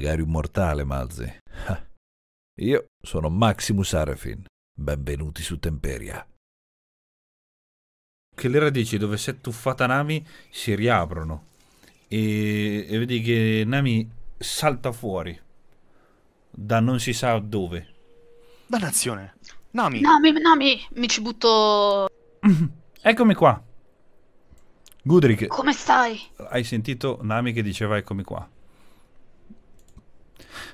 magari un mortale, Malzi. Ah. Io sono Maximus Arefin. Benvenuti su Temperia. Che le radici dove si è tuffata Nami si riaprono e, e vedi che Nami salta fuori da non si sa dove. Dannazione! Nami! Nami, Nami! Mi ci butto... Eccomi qua! Gudrick. Come stai? Hai sentito Nami che diceva eccomi qua.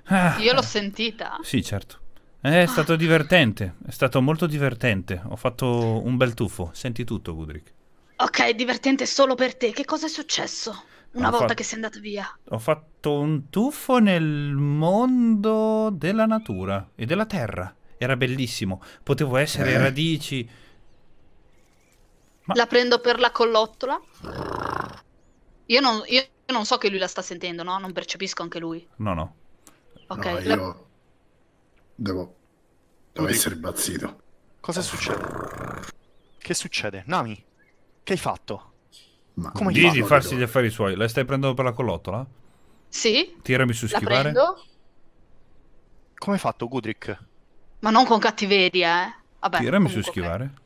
Ah, Io l'ho sentita. Sì, certo. È ah. stato divertente, è stato molto divertente. Ho fatto un bel tuffo. Senti tutto, Gudrick. Ok, divertente solo per te. Che cosa è successo una ho volta che sei andato via? Ho fatto un tuffo nel mondo della natura e della terra. Era bellissimo. Potevo essere eh. radici. Ma... La prendo per la collottola. Io non, io non so che lui la sta sentendo, no? Non percepisco anche lui. No, no. Ok. No, io devo... devo essere impazzito. Cosa succede? Che succede? Nami, che hai fatto? Ma Come di fatto? farsi gli affari suoi. La stai prendendo per la collottola? Sì. Tirami su schivare. La Come hai fatto, Gudrick? Ma non con cattiveria, eh. Vabbè, Tirami su schivare. Okay.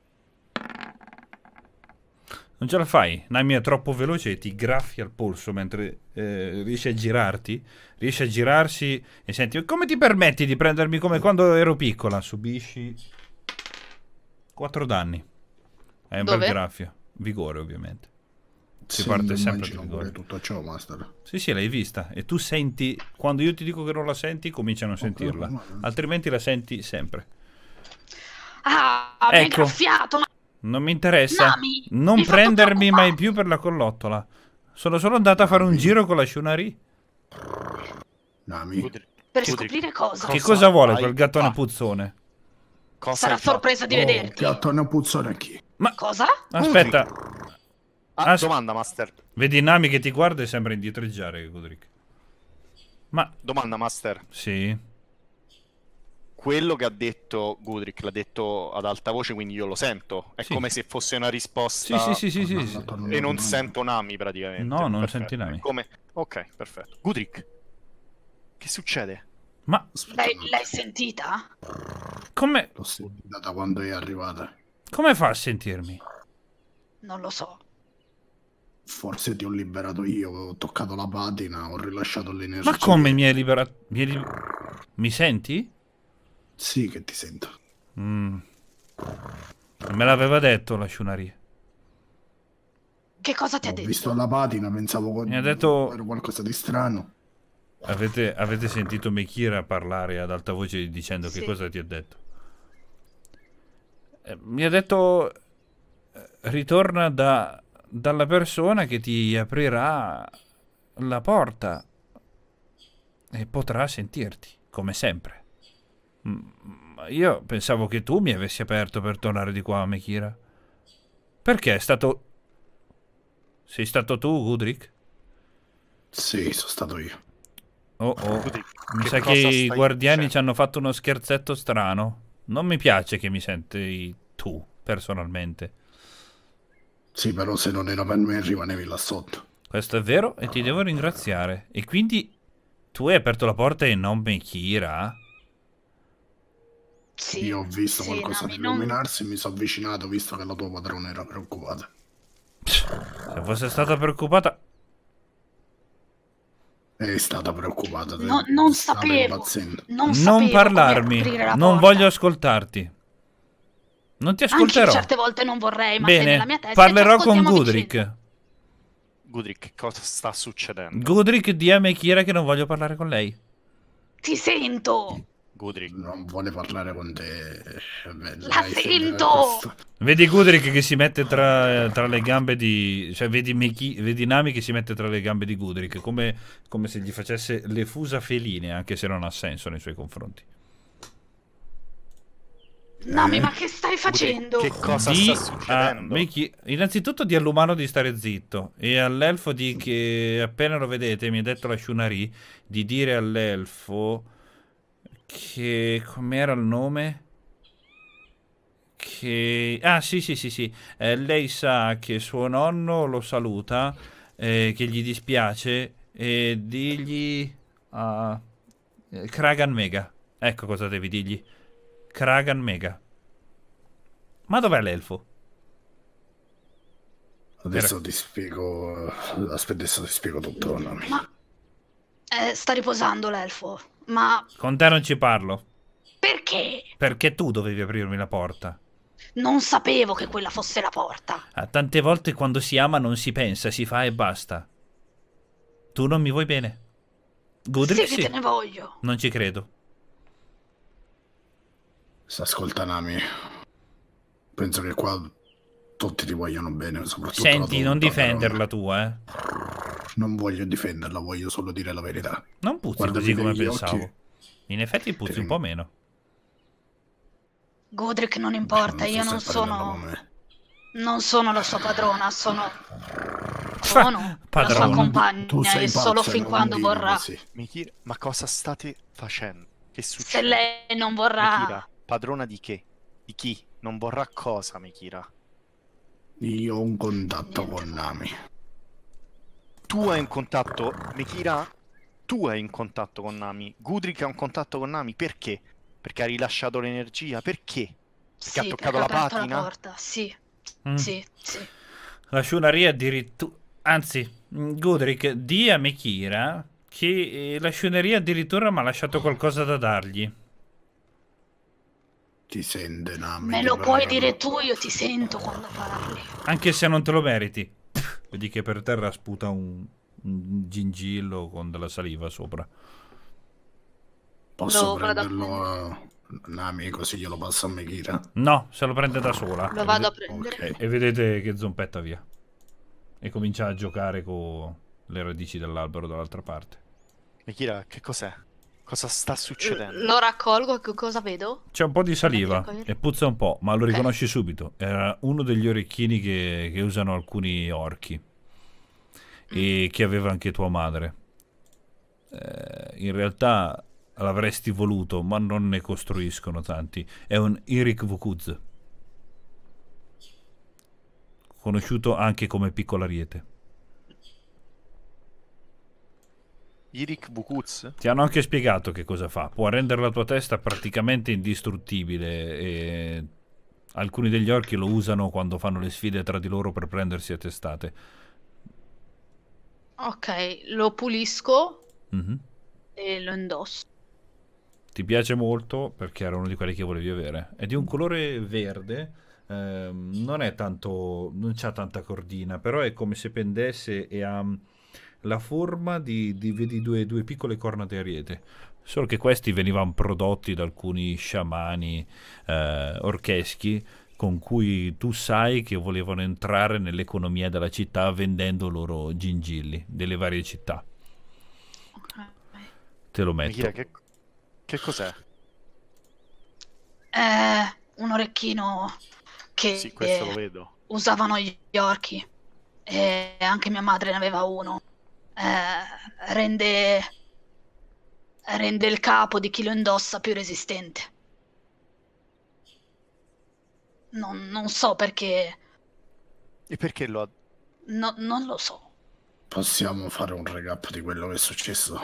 Non ce la fai, Nami è troppo veloce e ti graffi al polso mentre eh, riesci a girarti, riesci a girarsi e senti, come ti permetti di prendermi come quando ero piccola? Subisci 4 danni. È un Dove? bel graffio, vigore ovviamente. Si sì, parte sempre da vigore. tutto ciò, Master. Sì, sì, l'hai vista e tu senti, quando io ti dico che non la senti, cominciano a non oh, sentirla, altrimenti la senti sempre. Ah, ecco. mi ha graffiato, ma non mi interessa. No, Non mi prendermi mai più per la collottola. Sono solo andato a fare un giro con la Shunari. Nami. Per scoprire cosa? Che cosa vuole quel gattone puzzone? Cosa Sarà sorpresa di oh, vederti. Gattone puzzone chi? Ma cosa? Aspetta. Ah, As... domanda, Master. Vedi Nami che ti guarda e sembra indietreggiare, Gudrick. Ma... Domanda, Master. Sì quello che ha detto Goodrick l'ha detto ad alta voce, quindi io lo sento. È sì. come se fosse una risposta. Sì, sì, sì, sì, sì E non sento Nami praticamente. No, non senti Nami. Come... Ok, perfetto. Goodrick, che succede? Ma l'hai, l'hai sentita? Come? L'ho sentita da quando è arrivata. Come fa a sentirmi? Non lo so. Forse ti ho liberato io, ho toccato la patina, ho rilasciato l'energia. Ma come mi hai liberato? Mi, li... mi senti? Sì che ti sento. Mm. Me l'aveva detto la Shunari. Che cosa ti Ho ha detto? Ho visto la patina, pensavo con... Mi ha detto... era qualcosa di strano. Avete, avete sentito Mekira parlare ad alta voce dicendo sì. che cosa ti ha detto? Eh, mi ha detto eh, ritorna da, dalla persona che ti aprirà la porta e potrà sentirti, come sempre. Io pensavo che tu mi avessi aperto per tornare di qua, Mekira. Perché è stato... Sei stato tu, Gudrick? Sì, sono stato io. Oh oh, mi sa che i guardiani dicendo? ci hanno fatto uno scherzetto strano. Non mi piace che mi senti tu, personalmente. Sì, però se non ero per me rimanevi là sotto. Questo è vero e ti devo ringraziare. E quindi tu hai aperto la porta e non Mekira? Sì, Io ho visto sì, qualcosa no, illuminarsi non... e mi sono avvicinato visto che la tua padrona era preoccupata. Se fosse stata preoccupata... È stata preoccupata. No, non sapevo. Non, non parlarmi. Non voglio ascoltarti. Non ti ascolterò. Anche certe volte non vorrei, ma Bene, nella mia testa parlerò con Gudrick. Vicino. Gudrick, cosa sta succedendo? Gudrick, dia a Mekira che non voglio parlare con lei. Ti sento. Goodrick. Non vuole parlare con te. Beh, La sento! Vedi Goodrick che si mette tra, tra, le gambe di... Cioè, vedi, Mickey, vedi Nami che si mette tra le gambe di Goodrick, come, come se gli facesse le fusa feline, anche se non ha senso nei suoi confronti. Nami, eh? ma che stai facendo? Che cosa di, sta succedendo? Mickey, innanzitutto di all'umano di stare zitto e all'elfo di che appena lo vedete mi ha detto la Shunari di dire all'elfo che... com'era il nome? Che... Ah sì sì sì sì, eh, lei sa che suo nonno lo saluta, eh, che gli dispiace e digli... Uh, Kragan Mega. Ecco cosa devi dirgli. Kragan Mega. Ma dov'è l'elfo? Adesso ti spiego... Aspetta, adesso ti spiego tutto. Ma... Eh, sta riposando l'elfo. Ma... Con te non ci parlo. Perché? Perché tu dovevi aprirmi la porta. Non sapevo che quella fosse la porta. A ah, tante volte quando si ama non si pensa, si fa e basta. Tu non mi vuoi bene. Goodrich sì, sì. Che te ne voglio. Non ci credo. Se ascolta Nami, penso che qua tutti ti vogliono bene, soprattutto Senti, non difenderla tua, eh non voglio difenderla, voglio solo dire la verità. Non puzzi Guardami così come pensavo. Occhi. In effetti puzzi ehm. un po' meno. Godric non importa, Beh, non io non sono... Non sono la sua padrona, sono... Sono padrona. la sua compagna tu e solo fin quando bambino, vorrà. Sì. Mikira, ma cosa state facendo? Che succede? Se lei non vorrà... Mikira, padrona di che? Di chi? Non vorrà cosa, Mikira? Io ho un contatto Niente. con Nami tu hai in contatto, Mekira, tu hai in contatto con Nami, Gudrick ha un contatto con Nami, perché? Perché ha rilasciato l'energia, perché? Perché sì, ha toccato la patina? La porta. Sì. Mm. sì, sì. La Shunari addirittura, anzi, Gudrick di a Mekira che eh, la Shunari addirittura mi ha lasciato qualcosa da dargli. Ti sente Nami? Me lo puoi dire tu, io ti sento quando parli. Anche se non te lo meriti. Vedi che per terra sputa un, un gingillo con della saliva sopra. Posso lo prenderlo un amico se glielo passo a Mekira? No, se lo prende da sola. Lo vado a prendere. Okay. E, vedete che zompetta via. E comincia a giocare con le radici dell'albero dall'altra parte. Mekira, che cos'è? Cosa sta succedendo? Lo raccolgo, cosa vedo? C'è un po' di saliva e puzza un po', ma lo okay. riconosci subito. Era uno degli orecchini che, che usano alcuni orchi mm. e che aveva anche tua madre. Eh, in realtà l'avresti voluto, ma non ne costruiscono tanti. È un Irik Vukuz, conosciuto anche come piccola ariete. Yirik Bukuz. Ti hanno anche spiegato che cosa fa. Può rendere la tua testa praticamente indistruttibile. E alcuni degli orchi lo usano quando fanno le sfide tra di loro per prendersi a testate. Ok, lo pulisco mm -hmm. e lo indosso. Ti piace molto perché era uno di quelli che volevi avere. È di un colore verde. Ehm, non è tanto. non c'ha tanta cordina, però è come se pendesse e ha la forma di, di vedi due, due, piccole di ariete. Solo che questi venivano prodotti da alcuni sciamani eh, orcheschi con cui tu sai che volevano entrare nell'economia della città vendendo loro gingilli delle varie città. Te lo metto. Michira, che, che cos'è? È un orecchino che sì, eh, usavano gli orchi e anche mia madre ne aveva uno eh, rende, rende il capo di chi lo indossa più resistente. Non, non so perché... E perché lo ha... No, non lo so. Possiamo fare un recap di quello che è successo?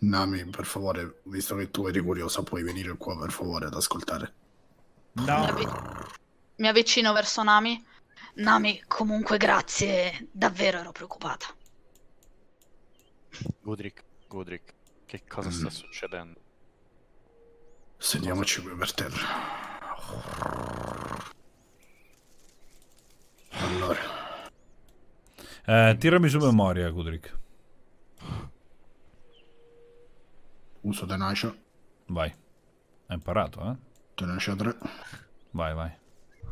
Nami, per favore, visto che tu eri curiosa, puoi venire qua per favore ad ascoltare. No. Mi avvicino verso Nami. Nami, comunque grazie, davvero ero preoccupata. Gudrick, Gudrick, che cosa sta mm. succedendo? Sediamoci qui per terra. Allora. Eh, tirami su memoria, Gudrick. Uso tenacia. Vai. Hai imparato, eh? Tenacia 3. Vai, vai.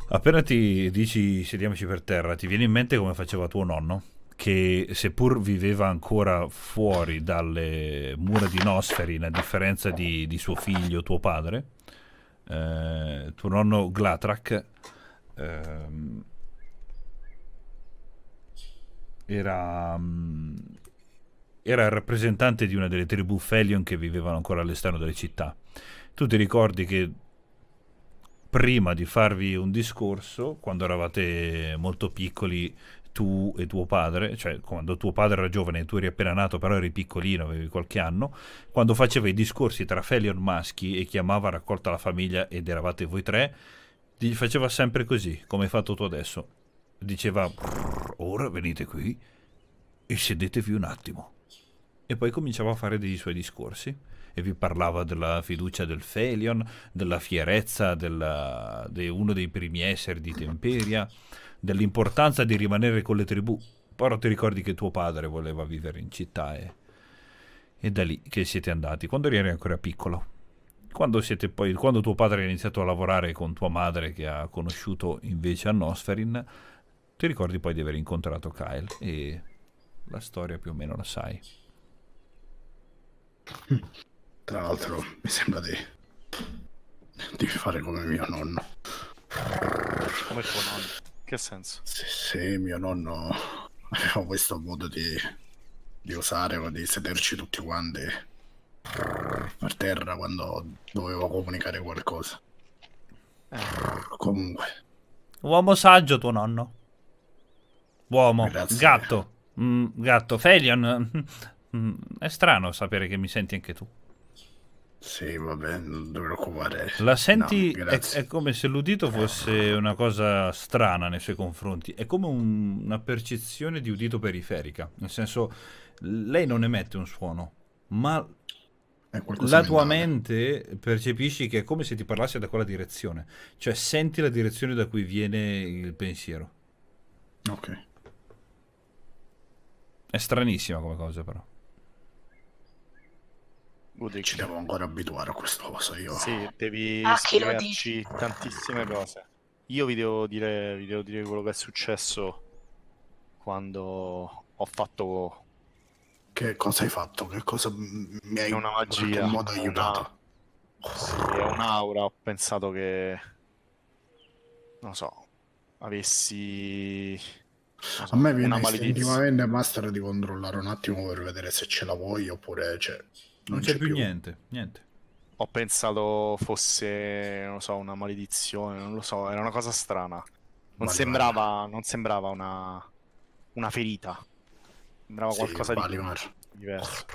Appena ti dici sediamoci per terra, ti viene in mente come faceva tuo nonno? che seppur viveva ancora fuori dalle mura di Nosferin, a differenza di, di suo figlio, tuo padre, eh, tuo nonno Glatrak, ehm, era, mm, era, il rappresentante di una delle tribù Felion che vivevano ancora all'esterno delle città. Tu ti ricordi che prima di farvi un discorso, quando eravate molto piccoli, tu e tuo padre, cioè quando tuo padre era giovane e tu eri appena nato, però eri piccolino, avevi qualche anno, quando faceva i discorsi tra Felion maschi e chiamava raccolta la famiglia ed eravate voi tre, gli faceva sempre così, come hai fatto tu adesso. Diceva, ora venite qui e sedetevi un attimo. E poi cominciava a fare dei suoi discorsi e vi parlava della fiducia del Felion, della fierezza della, di uno dei primi esseri di Temperia, dell'importanza di rimanere con le tribù. Però ti ricordi che tuo padre voleva vivere in città e, e da lì che siete andati, quando eri ancora piccolo. Quando, poi, quando, tuo padre ha iniziato a lavorare con tua madre che ha conosciuto invece a Nosferin, ti ricordi poi di aver incontrato Kyle e la storia più o meno la sai. Tra l'altro, mi sembra di... di fare come mio nonno. Come tuo nonno? Che senso? Sì, sì mio nonno aveva questo modo di, di usare, di sederci tutti quanti per terra quando dovevo comunicare qualcosa. Eh. Comunque. Uomo saggio tuo nonno. Uomo, Grazie. gatto. Mm, gatto, Felion. Mm, è strano sapere che mi senti anche tu. Sì, vabbè, non ti preoccupare. La senti, no, è, è, come se l'udito fosse una cosa strana nei suoi confronti, è come un, una percezione di udito periferica, nel senso lei non emette un suono, ma la tua mente percepisci che è come se ti parlasse da quella direzione, cioè senti la direzione da cui viene il pensiero. Ok. È stranissima come cosa però. Udric. Ci devo ancora abituare a questo coso io. Sì, devi ah, spiegarci tantissime cose. Io vi devo, dire, vi devo dire quello che è successo quando ho fatto... Che cosa hai fatto? Che cosa mi hai una magia, in modo aiutato? Una... Sì, è un'aura, ho pensato che... Non so, avessi... So, a me viene istintivamente master di controllare un attimo per vedere se ce la vuoi oppure cioè, non, c'è, c'è, più, più. Niente, niente, Ho pensato fosse, non so, una maledizione, non lo so, era una cosa strana. Non, sembrava, non sembrava, una, una ferita. Sembrava sì, qualcosa vale, di diverso.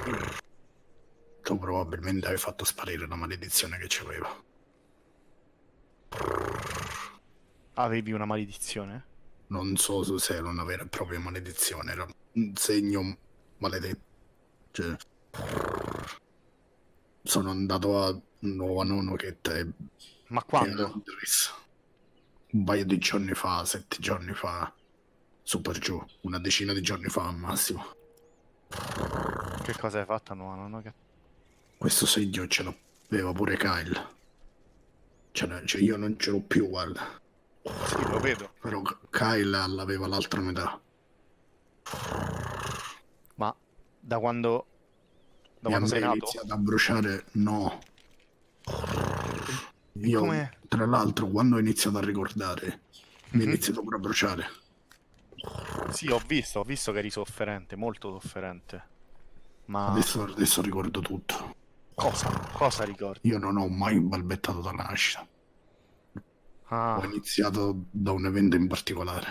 Tu probabilmente hai fatto sparire la maledizione che c'aveva. Avevi una maledizione? Non so se era una vera e propria maledizione, era un segno maledetto. Cioè sono andato a un nuovo nonno che te... Ma quando? Un paio di giorni fa, sette giorni fa, super giù, una decina di giorni fa al massimo. Che cosa hai fatto a nuovo nonno? Che... Questo segno ce l'aveva pure Kyle. cioè io non ce l'ho più, guarda. Sì, lo vedo. Però Kyle l'aveva l'altra metà. Ma da quando da Mi quando sei nato? iniziato a bruciare, no. Io, Come? tra l'altro, quando ho iniziato a ricordare, mm -hmm. mi è mhm. iniziato pure a bruciare. Sì, ho visto, ho visto che eri sofferente, molto sofferente. Ma... Adesso, adesso ricordo tutto. Cosa? Cosa ricordi? Io non ho mai balbettato dalla nascita. Ah. Ho iniziato da un evento in particolare.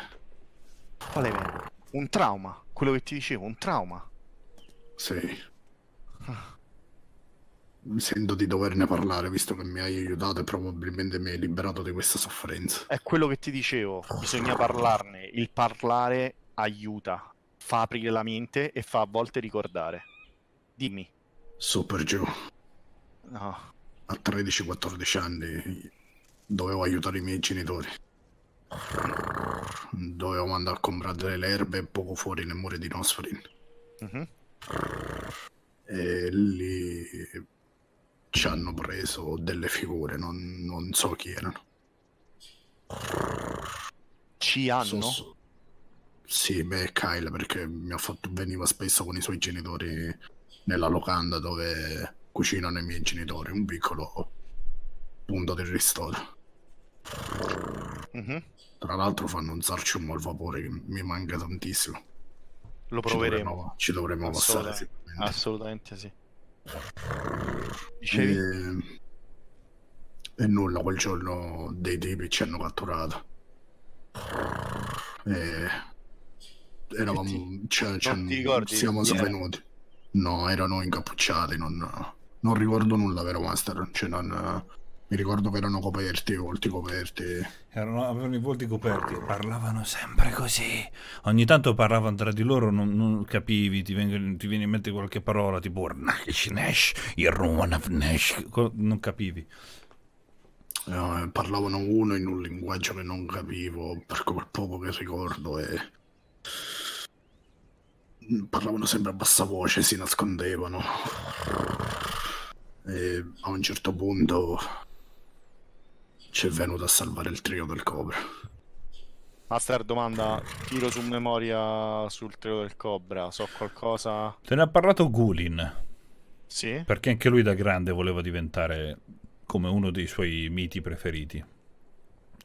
Quale evento? Un trauma, quello che ti dicevo, un trauma. Sì. Ah. Mi sento di doverne parlare visto che mi hai aiutato e probabilmente mi hai liberato di questa sofferenza. È quello che ti dicevo, bisogna parlarne. Il parlare aiuta, fa aprire la mente e fa a volte ricordare. Dimmi. Super Joe. No. A 13-14 anni dovevo aiutare i miei genitori. Dovevo andare a comprare delle erbe poco fuori nel muro di Nosferin. Mm-hmm e lì ci hanno preso delle figure, non, non so chi erano. Ci hanno? So, so. Sì, beh, Kyle perché mi ha fatto, veniva spesso con i suoi genitori nella locanda dove cucinano i miei genitori, un piccolo punto del ristoro. Mm-hmm. Tra l'altro fanno un sarciumo al vapore che mi manca tantissimo. Lo proveremo. Ci dovremmo, ci dovremmo passare. Sì. Assolutamente sì. E... E nulla, quel giorno dei tipi ci hanno catturato. E... Eravamo... Cioè, cioè, ti ricordi? Siamo sovenuti. No, erano incappucciati, non... non ricordo nulla, vero Master? Cioè, non... Mi ricordo che erano coperti, i volti coperti. Erano, avevano i volti coperti, parlavano sempre così. Ogni tanto parlavano tra di loro, non, non capivi, ti viene, ti viene, in mente qualche parola tipo non capivi. Eh, parlavano uno in un linguaggio che non capivo, per quel poco che ricordo. E... Parlavano sempre a bassa voce, si nascondevano. E a un certo punto è venuto a salvare il trio del Cobra. Master domanda, tiro su memoria sul trio del Cobra, so qualcosa... Te ne ha parlato Gulin. Sì? Perché anche lui da grande voleva diventare come uno dei suoi miti preferiti.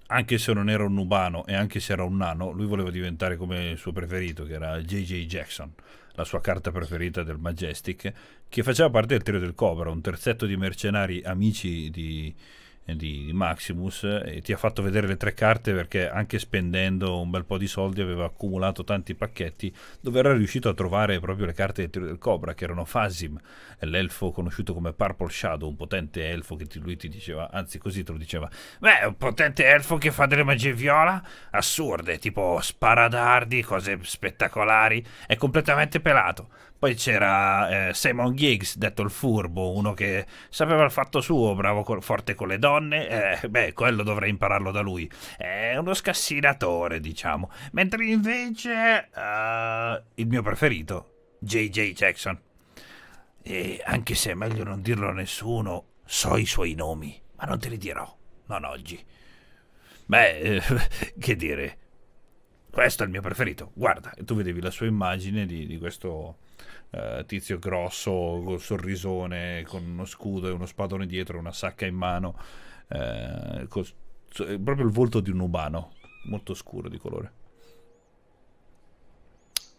Anche se non era un nubano e anche se era un nano, lui voleva diventare come il suo preferito, che era J.J. Jackson, la sua carta preferita del Majestic, che faceva parte del trio del Cobra, un terzetto di mercenari amici di eh, di, di Maximus eh, e ti ha fatto vedere le tre carte perché anche spendendo un bel po' di soldi aveva accumulato tanti pacchetti dove era riuscito a trovare proprio le carte del tiro del Cobra che erano Fasim, eh, l'elfo conosciuto come Purple Shadow, un potente elfo che ti, lui ti diceva, anzi così te lo diceva, beh un potente elfo che fa delle magie viola assurde tipo sparadardi, cose spettacolari, è completamente pelato poi c'era eh, Simon Giggs, detto il furbo, uno che sapeva il fatto suo, bravo, col, forte con le donne. Eh, beh, quello dovrei impararlo da lui. È uno scassinatore, diciamo. Mentre invece uh, il mio preferito, JJ Jackson. E anche se è meglio non dirlo a nessuno, so i suoi nomi, ma non te li dirò, non oggi. Beh, che dire, questo è il mio preferito. Guarda, tu vedevi la sua immagine di, di questo eh, tizio grosso, col sorrisone, con uno scudo e uno spadone dietro, una sacca in mano, eh, con, eh, proprio il volto di un umano, molto scuro di colore.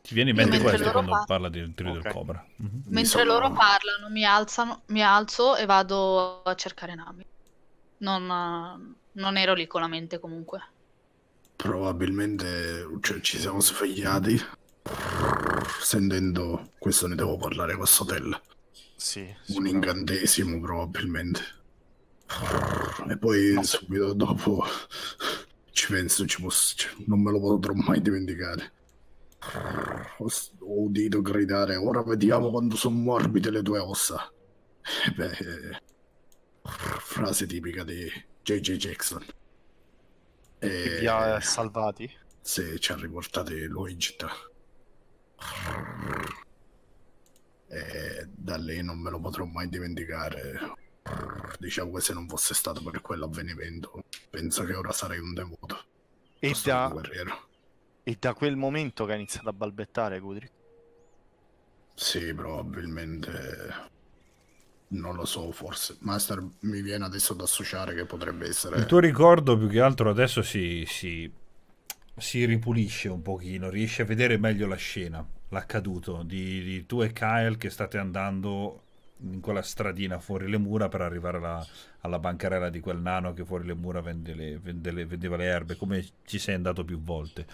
Ti viene in mente Mentre questo quando par- parla del trio okay. del cobra. Mm-hmm. Mentre loro parlano mi, alzano, mi alzo e vado a cercare Nami. Non, non ero lì con la mente comunque. Probabilmente cioè, ci siamo sfogliati sentendo questo ne devo parlare con Sotel. Sì, un incantesimo probabilmente. E poi subito dopo ci penso, ci posso, non me lo potrò mai dimenticare. Ho, ho udito gridare, ora vediamo quando sono morbide le tue ossa. E beh, frase tipica di JJ Jackson. E... vi ha salvati? se ci ha riportati lui in città. E da lì non me lo potrò mai dimenticare. Diciamo che se non fosse stato per quell'avvenimento, penso che ora sarei un devoto. E da... guerriero. E da quel momento che ha iniziato a balbettare, Gudri? Sì, probabilmente. Non lo so, forse. Master mi viene adesso ad associare che potrebbe essere. Il tuo ricordo più che altro adesso si, si si ripulisce un pochino, riesce a vedere meglio la scena, l'accaduto di, di tu e Kyle che state andando in quella stradina fuori le mura per arrivare alla, alla bancarella di quel nano che fuori le mura vende le, vende le, vendeva le erbe, come ci sei andato più volte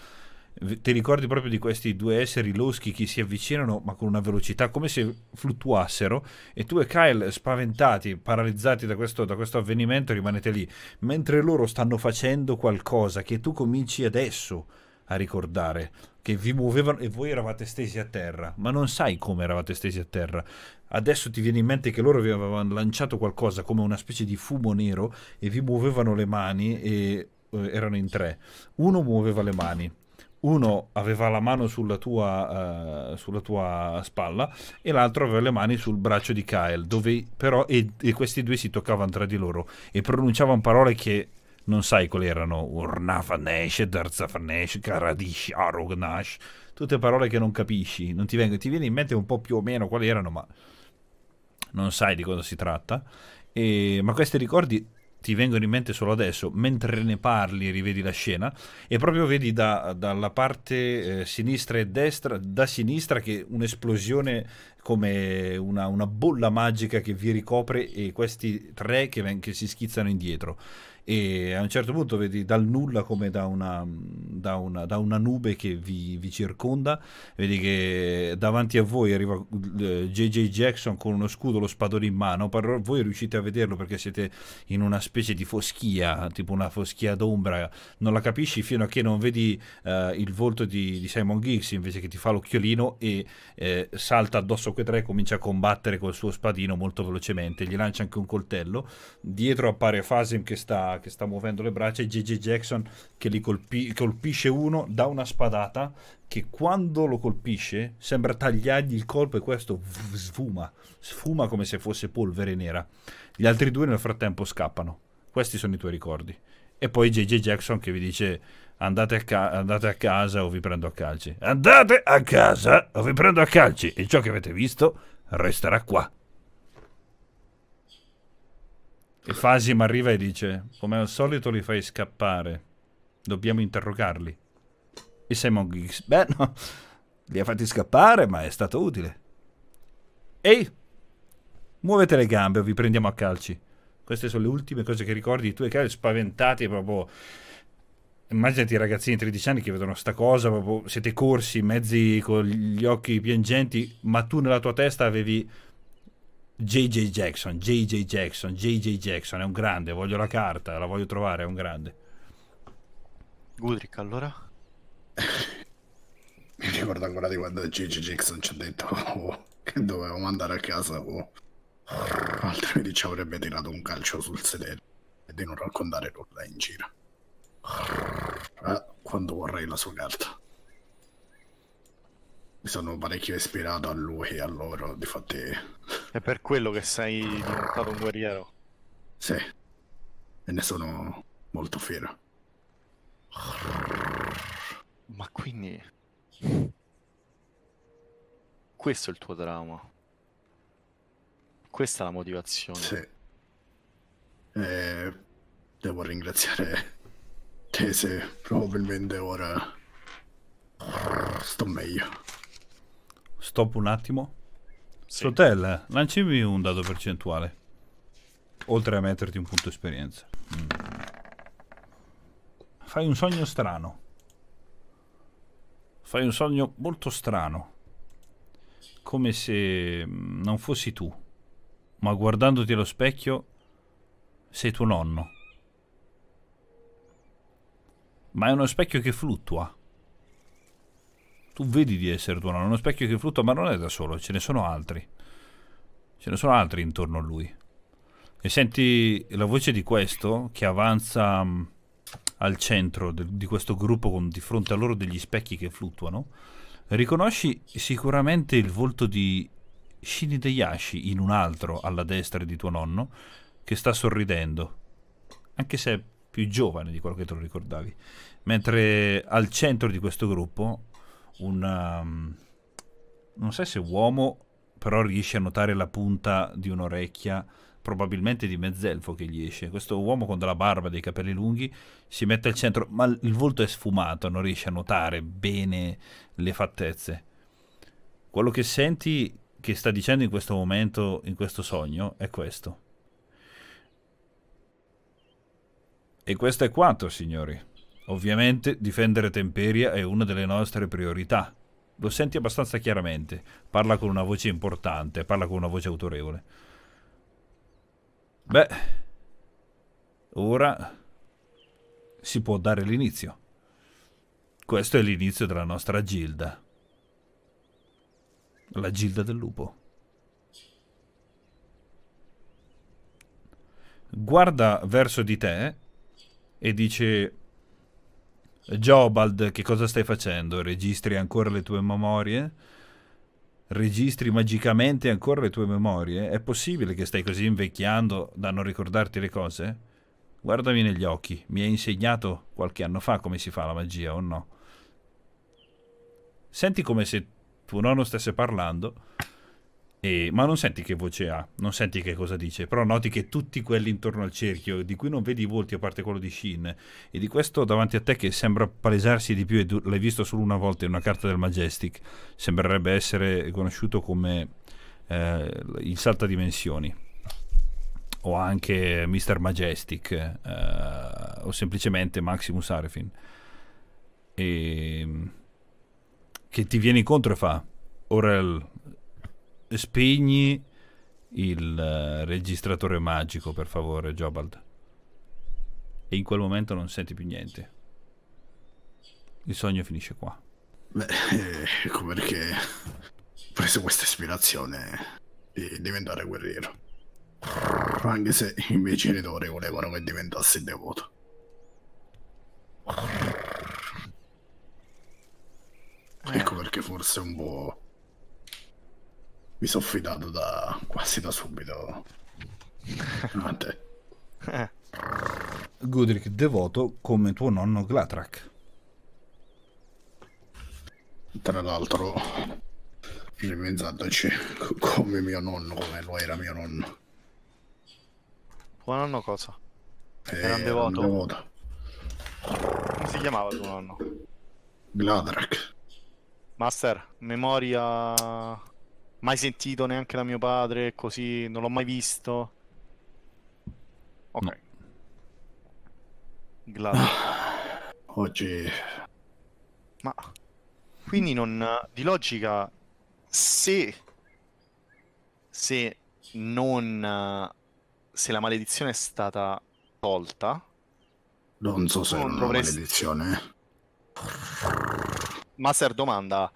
ti ricordi proprio di questi due esseri loschi che si avvicinano ma con una velocità come se fluttuassero e tu e Kyle spaventati, paralizzati da questo, da questo avvenimento rimanete lì mentre loro stanno facendo qualcosa che tu cominci adesso a ricordare che vi muovevano e voi eravate stesi a terra, ma non sai come eravate stesi a terra. Adesso ti viene in mente che loro vi avevano lanciato qualcosa come una specie di fumo nero e vi muovevano le mani e eh, erano in tre. Uno muoveva le mani, uno aveva la mano sulla tua, uh, sulla tua, spalla e l'altro aveva le mani sul braccio di Kyle, dove però e, e questi due si toccavano tra di loro e pronunciavano parole che non sai quali erano, Urnafanesh, Darzafanesh, Karadish, Arognash, tutte parole che non capisci, non ti vengono, ti viene in mente un po' più o meno quali erano, ma non sai di cosa si tratta. E, ma questi ricordi ti vengono in mente solo adesso, mentre ne parli e rivedi la scena e proprio vedi da, dalla parte eh, sinistra e destra, da sinistra che un'esplosione come una, una, bolla magica che vi ricopre e questi tre che, che si schizzano indietro e a un certo punto vedi dal nulla come da una, da una, da una nube che vi, vi, circonda, vedi che davanti a voi arriva JJ eh, Jackson con uno scudo, lo spadone in mano, però voi riuscite a vederlo perché siete in una specie di foschia, tipo una foschia d'ombra, non la capisci fino a che non vedi uh, il volto di, di, Simon Giggs invece che ti fa l'occhiolino e eh, salta addosso a quei tre e comincia a combattere col suo spadino molto velocemente, gli lancia anche un coltello, dietro appare Fasim che sta che sta muovendo le braccia e JJ Jackson che li colpi- colpisce uno, dà una spadata che quando lo colpisce sembra tagliargli il colpo e questo sfuma, sfuma come se fosse polvere nera. Gli altri due nel frattempo scappano. Questi sono i tuoi ricordi. E poi JJ Jackson che vi dice andate a, ca- andate a casa o vi prendo a calci. Andate a casa o vi prendo a calci. E ciò che avete visto resterà qua. E Fasim arriva e dice, come al solito li fai scappare, dobbiamo interrogarli. E Simon Giggs, beh no, li ha fatti scappare ma è stato utile. Ehi, muovete le gambe o vi prendiamo a calci. Queste sono le ultime cose che ricordi, tu e Kyle spaventati proprio... Immaginati i ragazzini di 13 anni che vedono sta cosa, proprio siete corsi, mezzi con gli occhi piangenti, ma tu nella tua testa avevi JJ Jackson, JJ Jackson, JJ Jackson, è un grande, voglio la carta, la voglio trovare, è un grande. Gudrick allora? Mi ricordo ancora di quando JJ Jackson ci ha detto oh, che dovevamo andare a casa, oh. altrimenti ci avrebbe tirato un calcio sul sedere e di non raccontare nulla in giro. Ah, quando vorrei la sua carta mi sono parecchio ispirato a lui e a loro, di fatti... È per quello che sei diventato un guerriero? Sì, e ne sono molto fiero. Ma quindi... Questo è il tuo trauma. Questa è la motivazione. Sì. E... Devo ringraziare te se probabilmente ora sto meglio stop un attimo. Sì. Sotel, lancimi un dato percentuale. Oltre a metterti un punto esperienza. Mm. Fai un sogno strano. Fai un sogno molto strano. Come se mm, non fossi tu. Ma guardandoti allo specchio sei tuo nonno. Ma è uno specchio che fluttua tu vedi di essere tuo nonno, uno specchio che fluttua, ma non è da solo, ce ne sono altri. Ce ne sono altri intorno a lui. E senti la voce di questo che avanza mm, al centro del, di questo gruppo con di fronte a loro degli specchi che fluttuano. Riconosci sicuramente il volto di Shinideyashi in un altro alla destra di tuo nonno che sta sorridendo, anche se è più giovane di quello che te lo ricordavi. Mentre al centro di questo gruppo un... Um, non so se uomo, però riesce a notare la punta di un'orecchia, probabilmente di mezzelfo che gli esce. Questo uomo con della barba, dei capelli lunghi, si mette al centro, ma il volto è sfumato, non riesce a notare bene le fattezze. Quello che senti che sta dicendo in questo momento, in questo sogno, è questo. E questo è quanto, signori. Ovviamente difendere Temperia è una delle nostre priorità. Lo senti abbastanza chiaramente. Parla con una voce importante, parla con una voce autorevole. Beh, ora si può dare l'inizio. Questo è l'inizio della nostra gilda. La gilda del lupo. Guarda verso di te e dice Giobald, che cosa stai facendo? Registri ancora le tue memorie? Registri magicamente ancora le tue memorie? È possibile che stai così invecchiando da non ricordarti le cose? Guardami negli occhi, mi hai insegnato qualche anno fa come si fa la magia o no? Senti come se tuo nonno stesse parlando e, ma non senti che voce ha, non senti che cosa dice, però noti che tutti quelli intorno al cerchio, di cui non vedi i volti a parte quello di Shin, e di questo davanti a te che sembra palesarsi di più e l'hai visto solo una volta in una carta del Majestic, sembrerebbe essere conosciuto come eh, il salta dimensioni o anche Mr. Majestic eh, o semplicemente Maximus Arefin e, ehm, che ti viene incontro e fa Orel spegni il eh, registratore magico, per favore, Jobald. E in quel momento non senti più niente. Il sogno finisce qua. Beh, ecco perché ho preso questa ispirazione di diventare guerriero. Anche se i miei genitori volevano che diventassi devoto. Ecco perché forse un po' mi sono fidato da quasi da subito. A te. Eh. devoto come tuo nonno Glatrak. Tra l'altro, ripensandoci come mio nonno, come lo era mio nonno. Tuo nonno cosa? Eh, era un devoto. devoto. Come si chiamava tuo nonno? Glatrak. Master, memoria mai sentito neanche da mio padre, così non l'ho mai visto. Ok. No. Gladio. Oggi... Ma... Quindi non... Di logica, se... Se non... Se la maledizione è stata tolta... Non so se non è una dovresti... maledizione. Master domanda.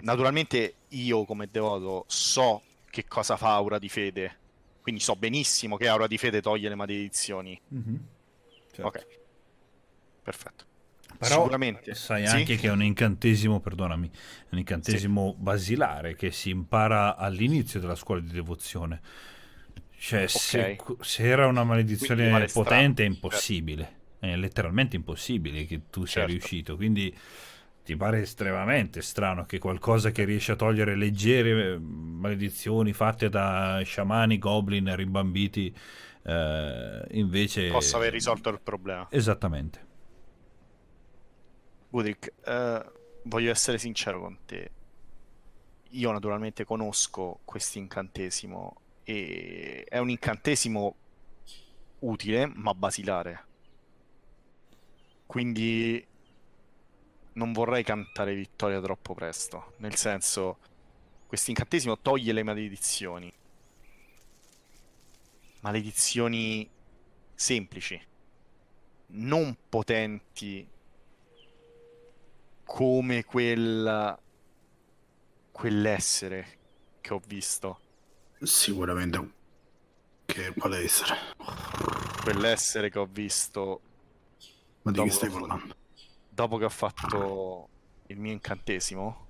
Naturalmente io come devoto so che cosa fa Aura di Fede, quindi so benissimo che Aura di Fede toglie le maledizioni. Mm-hmm. Certo. Ok, perfetto. Però Sicuramente. sai sì? anche che è un incantesimo, perdonami, è un incantesimo sì. basilare che si impara all'inizio della scuola di devozione. Cioè, okay. se, se, era una maledizione potente è certo. impossibile, certo. è letteralmente impossibile che tu sia certo. riuscito, quindi ti pare estremamente strano che qualcosa che riesce a togliere leggere eh, maledizioni fatte da sciamani, goblin, rimbambiti, eh, invece... Possa aver risolto il problema. Esattamente. Budrick, eh, voglio essere sincero con te. Io naturalmente conosco questo incantesimo e è un incantesimo utile ma basilare. Quindi non vorrei cantare vittoria troppo presto. Nel senso, questo incantesimo toglie le maledizioni. Maledizioni semplici, non potenti come quel quell'essere che ho visto. Sicuramente che quale essere? Quell'essere che ho visto. Ma di chi stai parlando? dopo che ho fatto il mio incantesimo,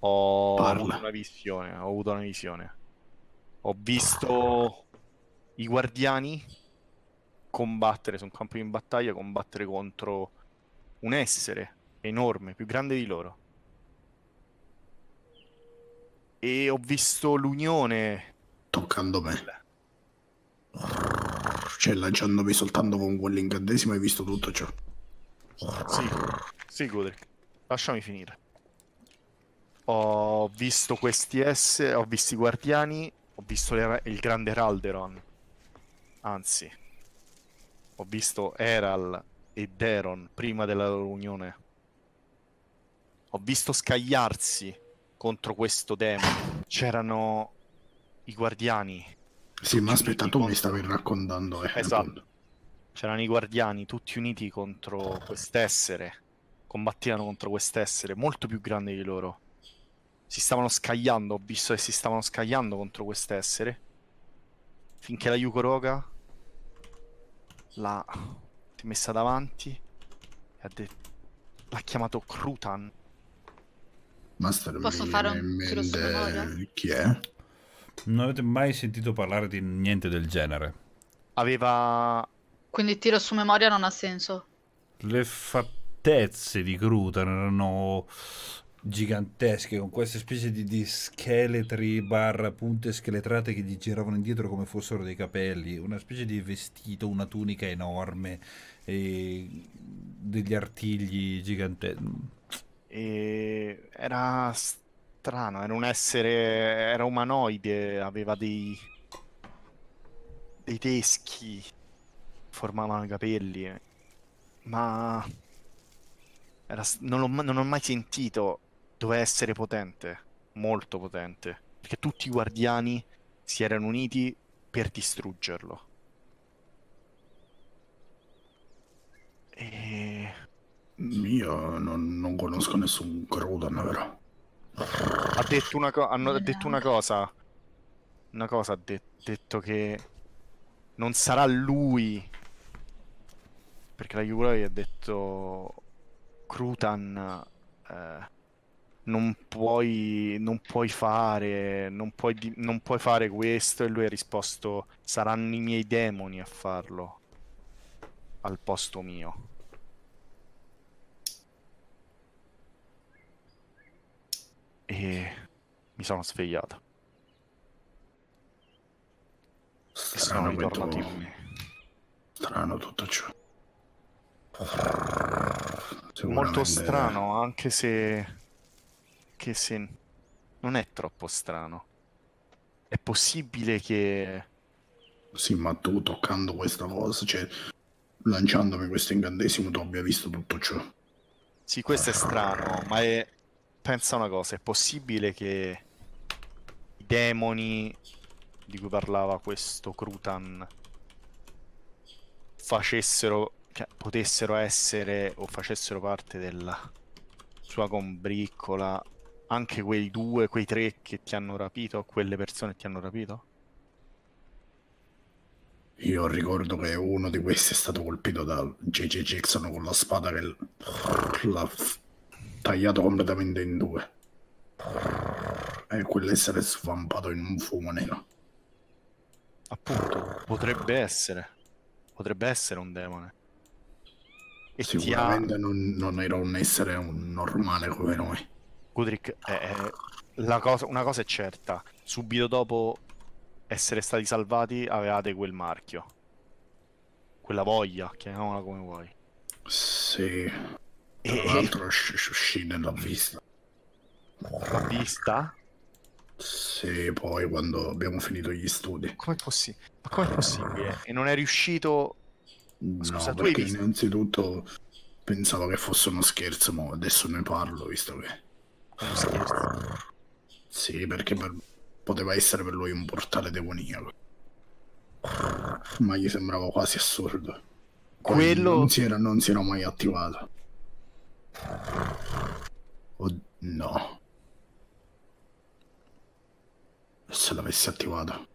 ho Parla. avuto una visione. Ho avuto una visione. Ho visto i guardiani combattere su un campo di battaglia, combattere contro un essere enorme, più grande di loro. E ho visto l'unione. Toccando me. Cioè, lanciandomi soltanto con quell'incantesimo hai visto tutto ciò. Sì, sì Godric. Lasciami finire. Ho visto questi S, ho visto i guardiani, ho visto il grande Ralderon. Anzi, ho visto Eral e Daron prima della loro unione. Ho visto scagliarsi contro questo demone. C'erano i guardiani. Sì, ma aspetta, tu mi stavi raccontando. Eh, esatto c'erano i guardiani tutti uniti contro quest'essere, combattevano contro quest'essere molto più grande di loro. Si stavano scagliando, ho visto che si stavano scagliando contro quest'essere. Finché la Yukoroga l'ha messa davanti e ha detto... l'ha chiamato Krutan. Master, Posso mi fare un tiro mente... Chi è? Non avete mai sentito parlare di niente del genere. Aveva quindi tiro su memoria non ha senso. Le fattezze di Crutan erano gigantesche con queste specie di, di scheletri barra punte scheletrate che gli giravano indietro come fossero dei capelli una specie di vestito, una tunica enorme e degli artigli giganteschi e era strano era un essere era umanoide aveva dei dei teschi formavano i capelli, ma era... non, ho, non ho mai sentito dove essere potente, molto potente, perché tutti i guardiani si erano uniti per distruggerlo. E... Io non, non conosco nessun Grodan, vero? Ha detto una, co- hanno detto una cosa. Una cosa ha de detto che non sarà lui perché la Juve ha detto Crutan eh, non, puoi, non puoi fare non puoi, non puoi fare questo e lui ha risposto saranno i miei demoni a farlo al posto mio e mi sono svegliato e sono ritornato strano tutto ciò Molto strano, anche se... Che se... Non è troppo strano. È possibile che... Sì, ma tu toccando questa cosa, cioè lanciandomi questo incantesimo, tu abbia visto tutto ciò. Sì, questo è strano, ma è... pensa una cosa, è possibile che i demoni di cui parlava questo crutan facessero cioè, potessero essere o facessero parte della sua combriccola anche quei due, quei tre che ti hanno rapito, quelle persone che ti hanno rapito? Io ricordo che uno di questi è stato colpito da JJ Jackson con la spada che l'ha tagliato completamente in due. E quell'essere svampato in un fumo nero. Appunto, potrebbe essere. Potrebbe essere un demone. E Sicuramente ha... non, non, era un essere un normale come noi. Kudrick, eh, eh cosa, una cosa è certa, subito dopo essere stati salvati avevate quel marchio. Quella voglia, chiamiamola come vuoi. Sì. E... Tra l'altro Shushin l'ha vista. L'ha vista? Sì, poi quando abbiamo finito gli studi. Com'è possi- Ma com'è possibile? E non è riuscito Scusa, no, tu hai visto? innanzitutto pensavo che fosse uno scherzo, ma adesso ne parlo visto che. Sì, perché per... poteva essere per lui un portale demoniaco. Ma gli sembrava quasi assurdo. Quello... Non si, era, non si era mai attivato. Oh, no. Se l'avessi attivato.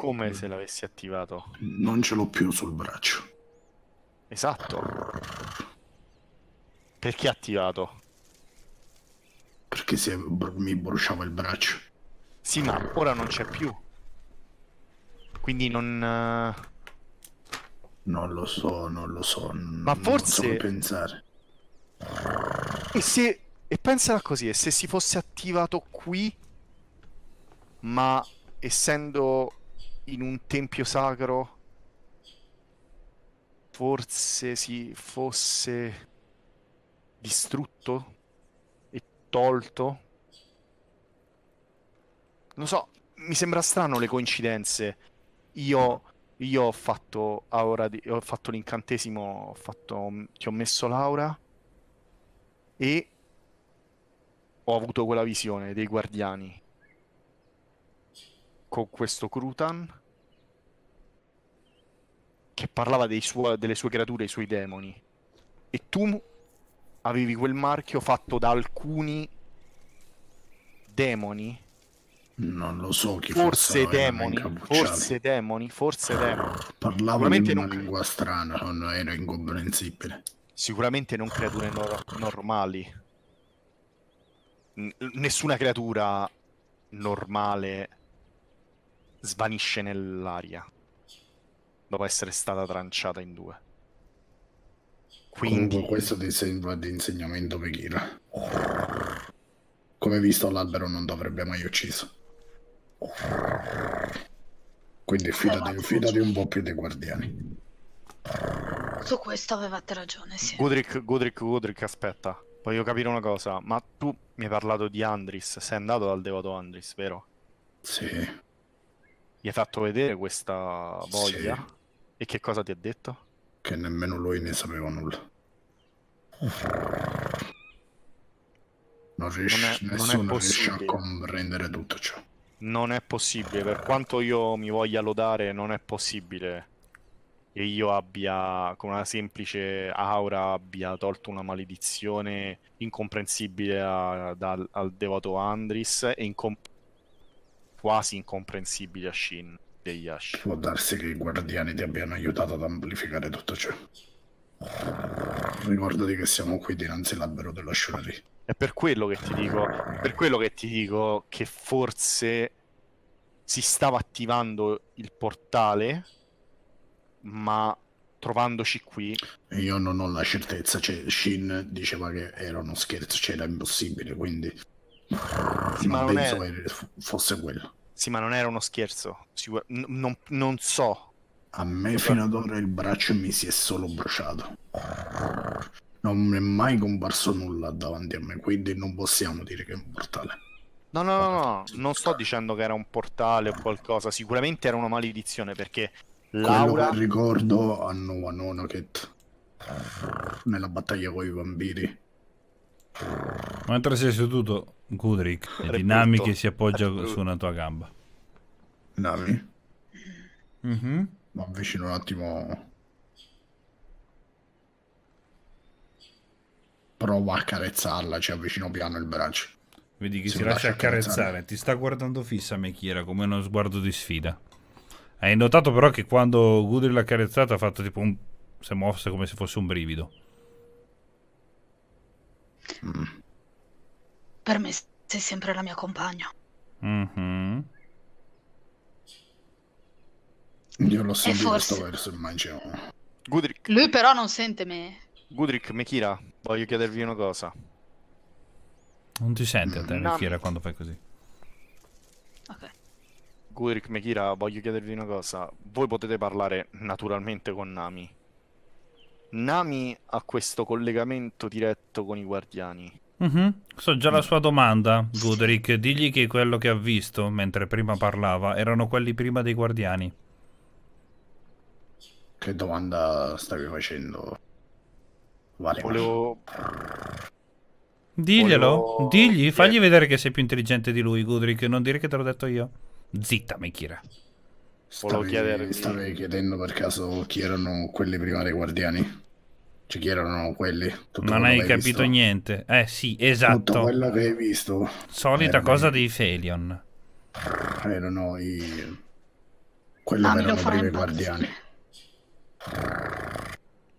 Come se l'avessi attivato. Non ce l'ho più sul braccio. Esatto. Perché attivato? Perché se mi bruciava il braccio. Sì, ma ora non c'è più. Quindi non... Eh, non lo so, non lo so. Ma forse... Non so pensare. E se... E pensala così, e se si fosse attivato qui... Ma essendo in un tempio sacro, forse si fosse distrutto e tolto. Non so, mi sembra strano le coincidenze. Io, io ho fatto aura di, ho fatto l'incantesimo, ho fatto, ti ho messo l'aura e ho avuto quella visione dei guardiani con questo Crutan che parlava suo, delle sue creature, i suoi demoni. E tu avevi quel marchio fatto da alcuni demoni. Non lo so chi forse demoni, forse demoni, forse demoni. Parlavano in una non... lingua strana, era incomprensibile. Sicuramente non creature no normali. N nessuna creatura normale svanisce nell'aria dopo essere stata tranciata in due. Quindi Comunque questo ti sembra di insegnamento Pechino. Come visto l'albero non dovrebbe mai ucciso. Quindi fidati, fidati un po' più dei guardiani. Su questo avevate ragione, sì. Gudrick, Gudrick, Gudrick, aspetta. Voglio capire una cosa, ma tu mi hai parlato di Andris, sei andato dal devoto Andris, vero? Sì. Gli hai fatto vedere questa voglia? Sì. E che cosa ti ha detto? Che nemmeno lui ne sapeva nulla. Non, riesce, non, è, non riesce a comprendere tutto ciò. Non è possibile, per quanto io mi voglia lodare, non è possibile che io abbia, con una semplice aura, abbia tolto una maledizione incomprensibile a, da, al devoto Andris e incomprensibile quasi incomprensibili a Shin degli Ash. Può darsi che i guardiani ti abbiano aiutato ad amplificare tutto ciò. Ricordati che siamo qui dinanzi all'albero dello Shurari. È per quello che ti dico, per quello che ti dico che forse si stava attivando il portale, ma trovandoci qui. Io non ho la certezza, cioè Shin diceva che era uno scherzo, cioè era impossibile, quindi sì, ma non penso è... fosse quello. Sì, ma non era uno scherzo. Sicur- n- non, non so. A me fino ad ora il braccio mi si è solo bruciato. Non mi è mai comparso nulla davanti a me, quindi non possiamo dire che è un portale. No, no, no, no, non sto dicendo che era un portale o qualcosa, sicuramente era una maledizione perché Laura... Quello ricordo a Nuanonaket, nella battaglia con i vampiri. Mentre sei seduto, Goodrick è dinamica si appoggia su una tua gamba. Nami? Mm-hmm. Ma avvicino un attimo. Prova a carezzarla, ci cioè avvicino piano il braccio. Vedi che Se si lascia accarezzare, ti sta guardando fissa Mekira come uno sguardo di sfida. Hai notato però che quando Goodrick l'ha carezzata ha fatto tipo un... si è mossa come se fosse un brivido. Mm. Per me sei sempre la mia compagna. Mm-hmm. Io lo so forse... questo verso, immagino. Gudrick. Lui però non sente me. Gudrik, Mekira, voglio chiedervi una cosa. Non ti sente a te, no. Mekira, quando fai così. Ok. Gudrik, Mekira, voglio chiedervi una cosa. Voi potete parlare naturalmente con Nami. Nami ha questo collegamento diretto con i guardiani. Mm-hmm. So già la sua domanda, Goodrick. Digli che quello che ha visto mentre prima parlava erano quelli prima dei guardiani. Che domanda stavi facendo? Vale, volevo. Diglielo, volevo... digli, fagli vedere che sei più intelligente di lui, Goodrick. Non dire che te l'ho detto io. Zitta, Mekira. Stavi, stavi chiedendo per caso chi erano quelli prima dei guardiani? Cioè, chi erano quelli? Tutto non hai capito visto. niente. Eh sì, esatto. Tutto quello che hai visto. Solita erano cosa i... dei Felion. Erano i... Quelli ah, erano primi guardiani.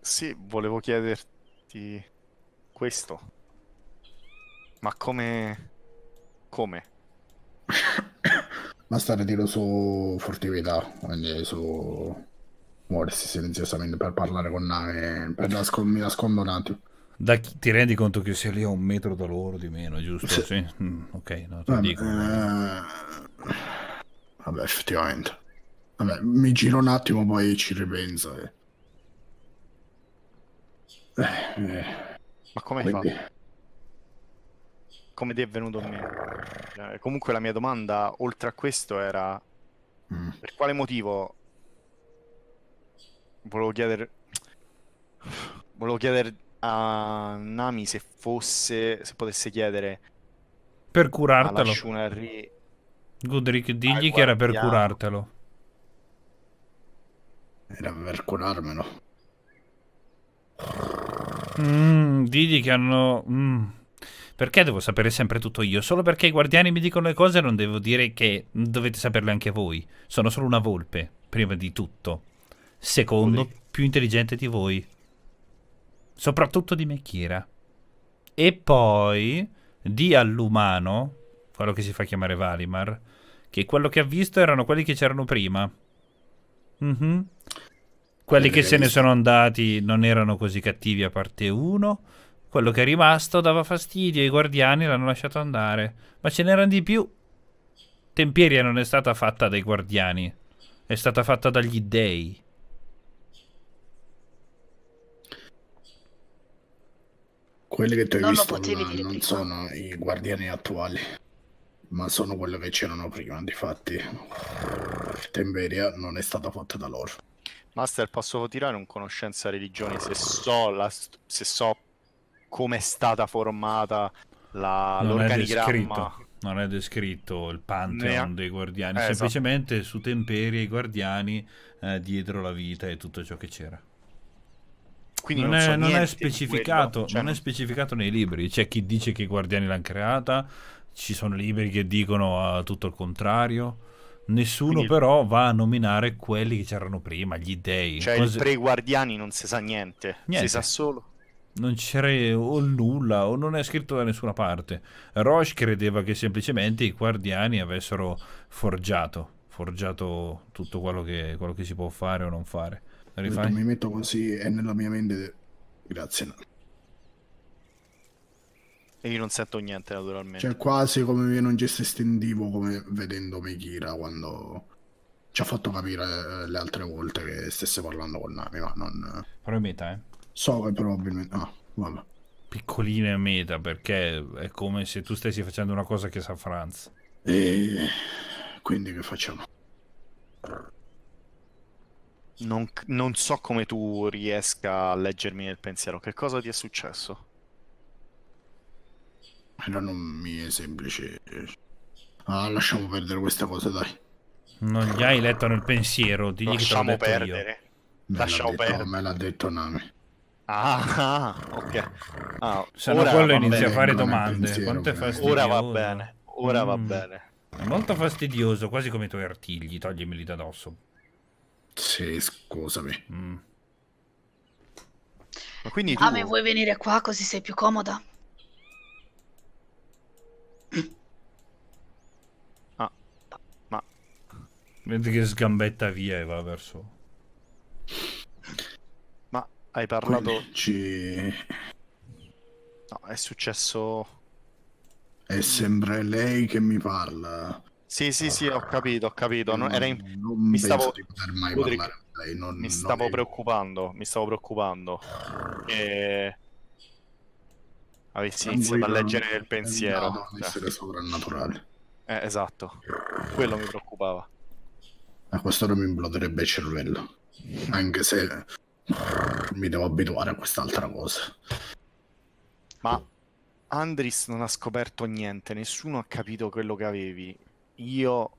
Sì, volevo chiederti questo. Ma come... Come? Basta tiro su furtività, quindi su muoversi silenziosamente per parlare con Nane. Per nascon- mi nascondo un attimo. Chi- ti rendi conto che io sia lì a un metro da loro di meno, giusto? Sì. sì? Mm, ok, no, te lo dico. Eh, vabbè, effettivamente. Vabbè, mi giro un attimo, poi ci ripenso. E... Eh. eh, eh. Ma come hai Quindi... fatto? Come ti è venuto a me? Cioè, comunque la mia domanda, oltre a questo, era... Mm. Per quale motivo volevo chiedere... Volevo chiedere a Nami se fosse... se potesse chiedere... Per curartelo. Shunari... Goodrick, digli che era per curartelo. Era per curarmelo. Mm, digli che hanno... Mm. Perché devo sapere sempre tutto io? Solo perché i guardiani mi dicono le cose non devo dire che dovete saperle anche voi. Sono solo una volpe, prima di tutto secondo più intelligente di voi. Soprattutto di Mechira. E poi di all'umano, quello che si fa chiamare Valimar, che quello che ha visto erano quelli che c'erano prima. Mm -hmm. Quelli che se ne sono andati non erano così cattivi a parte uno. Quello che è rimasto dava fastidio, i guardiani l'hanno lasciato andare. Ma ce n'erano di più. Tempieria non è stata fatta dai guardiani, è stata fatta dagli dei. Quelli che tu hai non visto non prima. sono i guardiani attuali, ma sono quelli che c'erano prima. Difatti, Temberia non è stata fatta da loro. Master, posso tirare un conoscenza religione se so, la, se so come è stata formata la, non l'organigramma? È non è descritto il pantheon ha... dei guardiani, eh, esatto. semplicemente esatto. su Temperia i guardiani eh, dietro la vita e tutto ciò che c'era. Quindi non, non, è, non, è specificato, cioè, non è specificato nei libri. C'è chi dice che i guardiani l'hanno creata, ci sono libri che dicono uh, tutto il contrario. Nessuno Quindi... però va a nominare quelli che c'erano prima, gli dei. Cioè, cose... pre guardiani non si sa niente. niente. Si sa solo. Non c'era o nulla, o non è scritto da nessuna parte. Roche credeva che semplicemente i guardiani avessero forgiato, forgiato tutto quello che, quello che si può fare o non fare. Detto, mi metto così e nella mia mente... Grazie. No. E io non sento niente naturalmente. Cioè quasi come viene un gesto istintivo come vedendo Mekira quando ci ha fatto capire eh, le altre volte che stesse parlando con Nami, ma non... Però è meta, eh? So che probabilmente... Ah, vabbè. Piccolina e meta, perché è come se tu stessi facendo una cosa che sa Franz. E... quindi che facciamo? Non, non, so come tu riesca a leggermi nel pensiero. Che cosa ti è successo? Erano eh, mie semplici. Ah, lasciamo perdere questa cosa, dai. Non gli hai letto nel pensiero. Digli lasciamo che perdere. Io. Lasciamo detto, perdere. Me l'ha detto Nami. Ah, ah ok. Ah, Se no, quello inizia a fare domande. Pensiero, Ora va bene. Ora mm. va bene. È molto fastidioso, quasi come i tuoi artigli. Toglimeli da dosso. Sì, scusami. Mm. Ma quindi tu... me vuoi venire qua così sei più comoda? Ah, ma... Vedi che sgambetta via e va verso... Ma hai parlato... 15... No, è successo... E sembra lei che mi parla. Sì, sì, sì, ho capito, ho capito. Non, era in... non mi stavo... di poter mai Ludric, parlare Non, mi stavo non... preoccupando, mi stavo preoccupando. E... avessi iniziato a leggere il pensiero. No, essere soprannaturale. Eh, esatto, quello mi preoccupava. A quest'ora mi imploderebbe il cervello. Anche se mi devo abituare a quest'altra cosa. Ma Andris non ha scoperto niente, nessuno ha capito quello che avevi io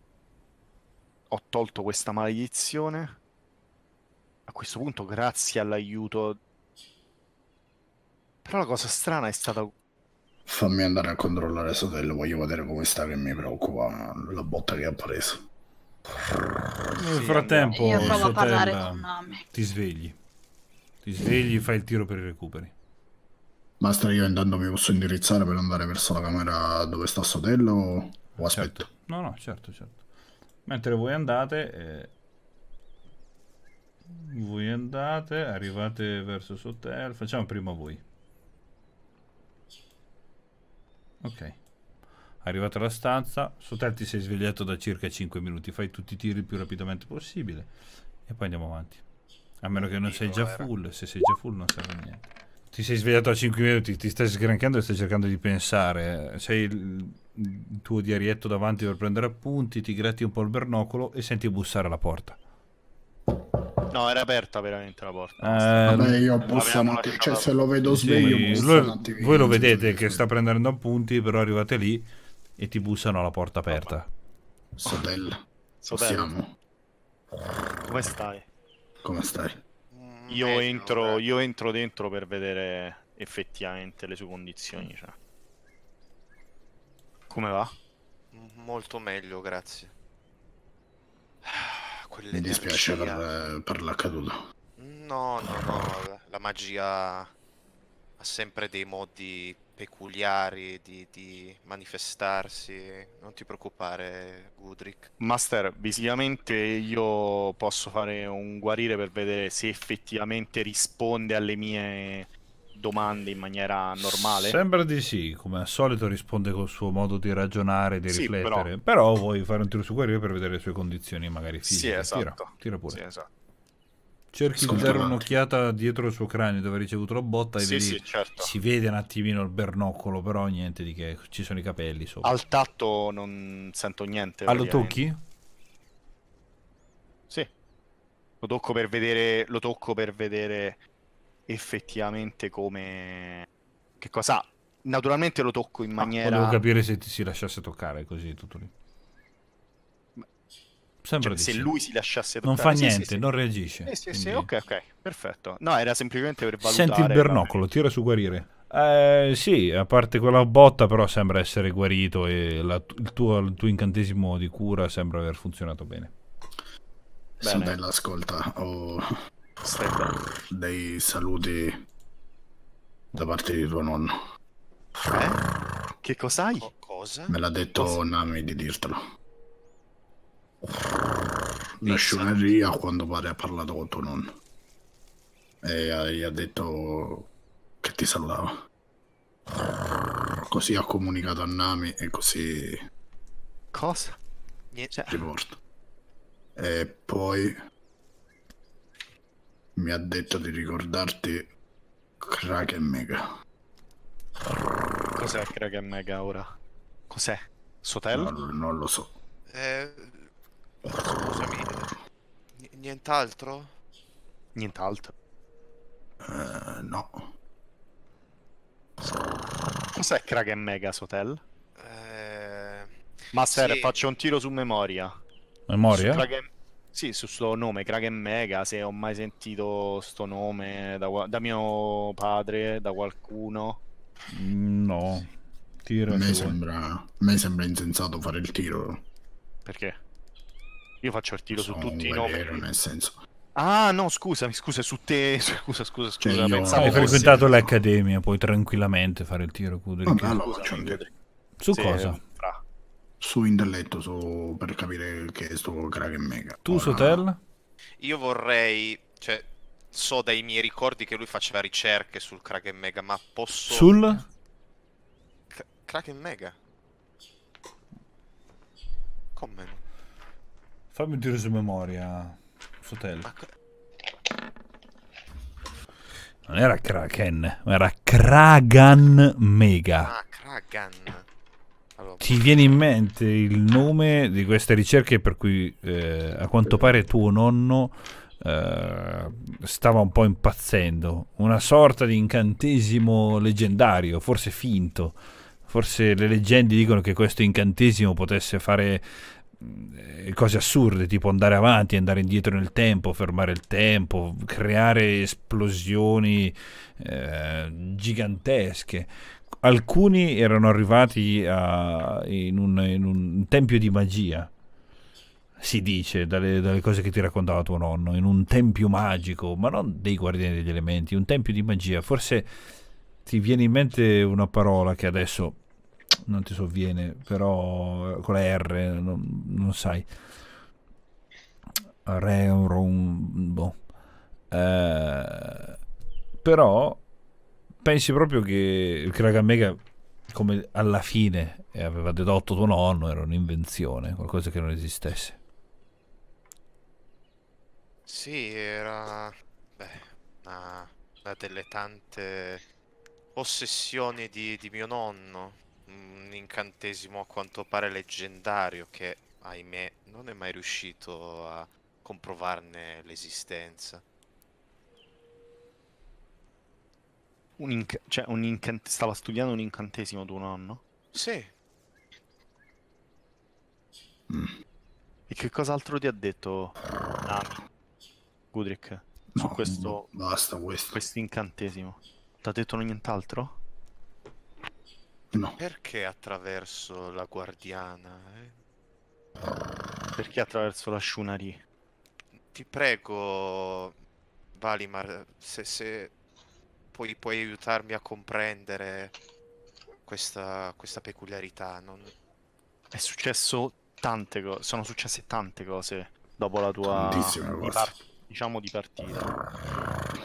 ho tolto questa maledizione. A questo punto, grazie all'aiuto. Però la cosa strana è stata. Fammi andare a controllare Sotello, voglio vedere come sta che mi preoccupa la botta che ha preso. Nel frattempo, Io provo Sotella, ti svegli. Ti svegli, fai il tiro per i recuperi. Master, io intanto mi posso indirizzare per andare verso la camera dove sta Sotello? o aspetto. Certo. No, no, certo, certo. Mentre voi andate, eh, voi andate, arrivate verso sotterra. facciamo prima voi. Ok. Arrivato alla stanza, Sotel ti sei svegliato da circa 5 minuti, fai tutti i tiri il più rapidamente possibile e poi andiamo avanti. A meno che non sei già full, se sei già full non serve niente ti sei svegliato a 5 minuti, ti stai sgranchiando e stai cercando di pensare, Sei il, il tuo diarietto davanti per prendere appunti, ti gratti un po' il bernocolo e senti bussare alla porta. No, era aperta veramente la porta. Eh, Vabbè, io bussa un attimo. Cioè, se lo vedo sveglio, sì, bussa lo, Voi lo vedete che sta prendendo appunti, però arrivate lì e ti bussano alla porta aperta. Sotella. Sotella. Siamo. Come stai? Come stai? io, metro, entro, io, entro, dentro per vedere effettivamente le sue condizioni. Cioè. Come va? Molto meglio, grazie. Ah, Quell'energia... Mi dispiace per, per l'accaduto. No, no, no, la magia ha sempre dei modi peculiari di, di, manifestarsi. Non ti preoccupare, Gudrick. Master, fisicamente io posso fare un guarire per vedere se effettivamente risponde alle mie domande in maniera normale? Sembra di sì, come al solito risponde col suo modo di ragionare, di sì, riflettere. Però... però... vuoi fare un tiro su guarire per vedere le sue condizioni magari fisiche. Sì, esatto. Tira, tira pure. Sì, esatto cerchi di dare un'occhiata dietro il suo cranio dove ha ricevuto la botta e sì, vedi, sì, certo. si vede un attimino il bernoccolo, però niente di che, ci sono i capelli sopra. Al tatto non sento niente. Ah, lo tocchi? Sì. Lo tocco per vedere, lo tocco per vedere effettivamente come... che cosa ha. Naturalmente lo tocco in ah, maniera... Ah, volevo capire se ti si lasciasse toccare così tutto lì. Cioè, se lui si lasciasse toccare, non fa niente, sì, sì, non reagisce. Eh, sì, sì, ok, ok, perfetto. No, era semplicemente per valutare. Senti il bernoccolo, tira su guarire. Eh, sì, a parte quella botta, però sembra essere guarito e la, il, tuo, il, tuo, incantesimo di cura sembra aver funzionato bene. bene. Bella, ascolta, ho dei saluti da parte di tuo nonno. Eh? Che cos'hai? cosa? Me l'ha detto cosa? Nami di dirtelo la esatto. scioneria quando pare ha parlato con tuo nonno e gli ha detto che ti salutava così ha comunicato a Nami e così cosa? Niente. riporto e poi mi ha detto di ricordarti Kraken Mega cos'è Kraken Mega ora? cos'è? Sotel? No, non lo so eh, Scusami. N nient'altro? Nient'altro. Uh, no. Cos'è Kraken Megas Hotel? Eh... Master, sì. faccio un tiro su memoria. Memoria? Su Kraken... Sì, su sto nome, Kraken Mega, se ho mai sentito sto nome da, da mio padre, da qualcuno. Mm, no. Tiro a me sembra... a me sembra insensato fare il tiro. Perché? Io faccio il tiro Sono su tutti i nomi. Nel senso. Ah, no, scusami, scusa, su te. Scusa, scusa, scusa. Cioè, pensavo ho frequentato l'accademia, puoi tranquillamente fare il tiro. Vabbè, no, allora faccio un Su sì, cosa? Fra. Su intelletto, su... per capire che è sto Kraken mega. Tu, Ora... Sotel? Io vorrei. Cioè, so dai miei ricordi che lui faceva ricerche sul Kraken Mega, ma posso... Sul? Kraken Mega? Come? Fammi un tiro su memoria, Sotel. Non era Kraken, era Kragan Mega. Ah, Kragan. Allora, Ti viene in mente il nome di queste ricerche per cui eh, a quanto pare tuo nonno eh, stava un po' impazzendo, una sorta di incantesimo leggendario, forse finto. Forse le leggende dicono che questo incantesimo potesse fare eh, cose assurde tipo andare avanti, andare indietro nel tempo, fermare il tempo, creare esplosioni eh, gigantesche. Alcuni erano arrivati a, in, un, in, un, tempio di magia, si dice dalle, dalle, cose che ti raccontava tuo nonno, in un tempio magico, ma non dei guardiani degli elementi, un tempio di magia. Forse ti viene in mente una parola che adesso non ti sovviene, però eh, con la R non, non sai. Rerum, boh. Eh, però pensi proprio che, che la Gammega come alla fine eh, aveva dedotto tuo nonno era un'invenzione, qualcosa che non esistesse. Sì, era beh, una, una delle tante ossessioni di, di mio nonno, un incantesimo a quanto pare leggendario che, ahimè, non è mai riuscito a comprovarne l'esistenza. Un inc- cioè, un incant- stava studiando un incantesimo tuo nonno? Sì. Mm. E che cos'altro ti ha detto Nami? Gudrick? No, su questo, no, basta questo. Quest'incantesimo. Ti ha detto nient'altro? No. Perché attraverso la guardiana? Eh? Perché attraverso la Shunari? Ti prego, Valimar, se, se puoi, puoi, aiutarmi a comprendere questa, questa peculiarità. Non... È successo tante cose, sono successe tante cose dopo la tua di diciamo di partita.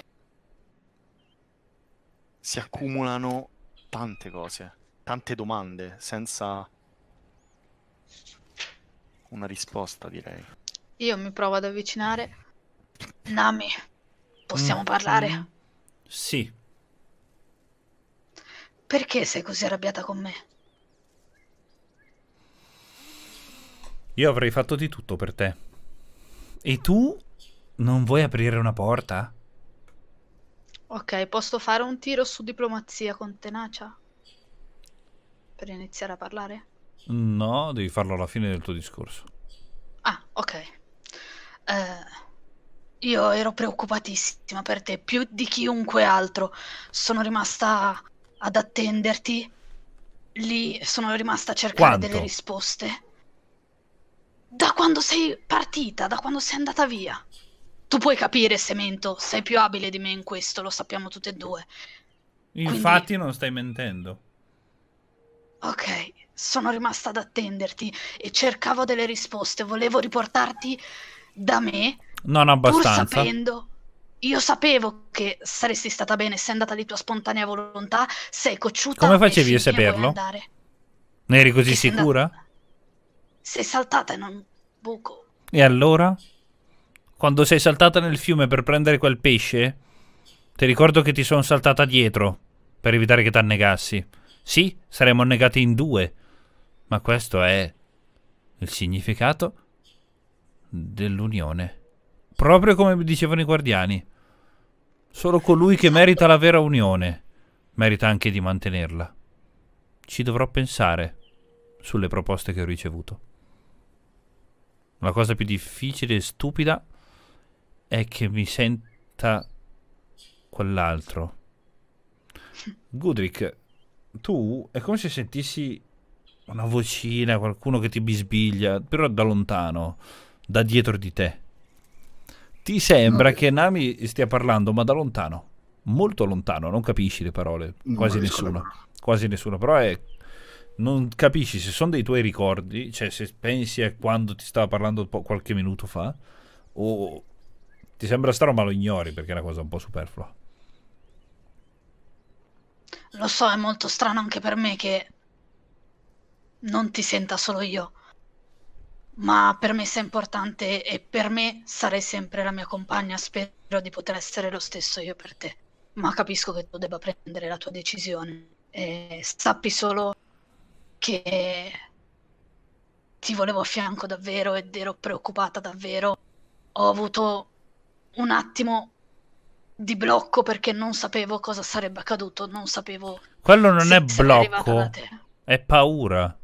Si accumulano tante cose tante domande senza una risposta, direi. Io mi provo ad avvicinare. Nami, possiamo mm. parlare? Sì. Perché sei così arrabbiata con me? Io avrei fatto di tutto per te. E tu non vuoi aprire una porta? Ok, posso fare un tiro su diplomazia con tenacia? per iniziare a parlare? No, devi farlo alla fine del tuo discorso. Ah, ok. Uh, io ero preoccupatissima per te, più di chiunque altro. Sono rimasta ad attenderti. Lì sono rimasta a cercare Quanto? delle risposte. Da quando sei partita, da quando sei andata via. Tu puoi capire, Semento, sei più abile di me in questo, lo sappiamo tutte e due. Infatti Quindi... non stai mentendo. Ok, sono rimasta ad attenderti e cercavo delle risposte, volevo riportarti da me. Non abbastanza. Pur sapendo, io sapevo che saresti stata bene, sei andata di tua spontanea volontà, sei cocciuta. Come facevi a saperlo? Ne eri così sei sicura? Andata... Sei saltata in un buco. E allora? Quando sei saltata nel fiume per prendere quel pesce? Ti ricordo che ti sono saltata dietro per evitare che ti annegassi. Sì, saremmo annegati in due. Ma questo è il significato dell'unione. Proprio come dicevano i guardiani. Solo colui che merita la vera unione merita anche di mantenerla. Ci dovrò pensare sulle proposte che ho ricevuto. La cosa più difficile e stupida è che mi senta quell'altro. Gudrick, tu è come se sentissi una vocina, qualcuno che ti bisbiglia, però da lontano, da dietro di te. Ti sembra no, che eh. Nami stia parlando, ma da lontano, molto lontano, non capisci le parole, quasi nessuno, quasi nessuno, però è... Non capisci se sono dei tuoi ricordi, cioè se pensi a quando ti stava parlando qualche minuto fa, o ti sembra strano ma lo ignori perché è una cosa un po' superflua. Lo so, è molto strano anche per me che non ti senta solo io, ma per me sei importante e per me sarai sempre la mia compagna. Spero di poter essere lo stesso io per te, ma capisco che tu debba prendere la tua decisione e sappi solo che ti volevo a fianco davvero ed ero preoccupata davvero. Ho avuto un attimo di blocco perché non sapevo cosa sarebbe accaduto, non sapevo... Quello non se, è blocco, è paura.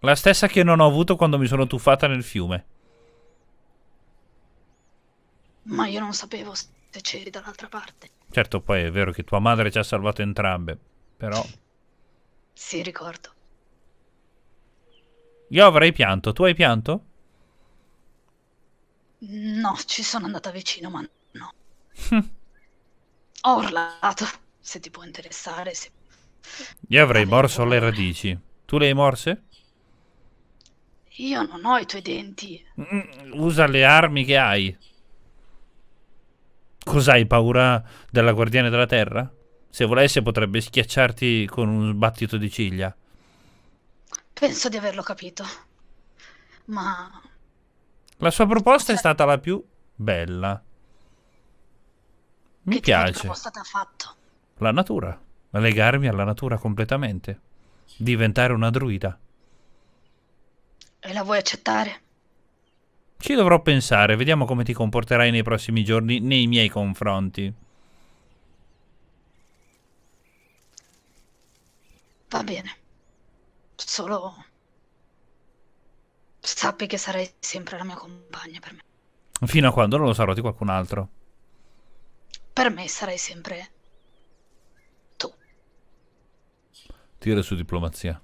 La stessa che non ho avuto quando mi sono tuffata nel fiume. Ma io non sapevo se c'eri dall'altra parte. Certo, poi è vero che tua madre ci ha salvato entrambe, però... Sì, ricordo. Io avrei pianto, tu hai pianto? No, ci sono andata vicino, ma ho urlato, se ti può interessare. Se... Io avrei Vabbè, morso le radici. Tu le hai morse? Io non ho i tuoi denti. Mm, usa le armi che hai. Cos'hai paura della guardiana della terra? Se volesse potrebbe schiacciarti con un sbattito di ciglia. Penso di averlo capito. Ma... La sua proposta è stata la più bella. Mi che piace. È stata fatto? La natura. Legarmi alla natura completamente. Diventare una druida. E la vuoi accettare? Ci dovrò pensare, vediamo come ti comporterai nei prossimi giorni nei miei confronti. Va bene. Solo sappi che sarai sempre la mia compagna per me. Fino a quando non lo sarò di qualcun altro per me sarai sempre tu. Tira su diplomazia.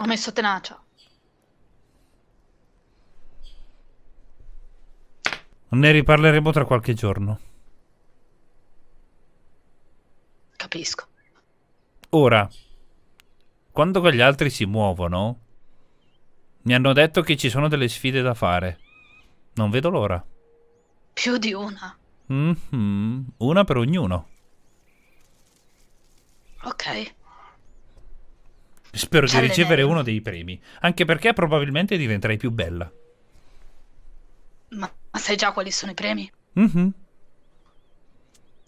Ho messo tenacia. Ne riparleremo tra qualche giorno. Capisco. Ora, quando quegli altri si muovono, mi hanno detto che ci sono delle sfide da fare. Non vedo l'ora. Più di una. Mm-hmm. Una per ognuno. Ok. Spero di ricevere uno dei premi, anche perché probabilmente diventerai più bella. Ma, ma sai già quali sono i premi? Mm-hmm.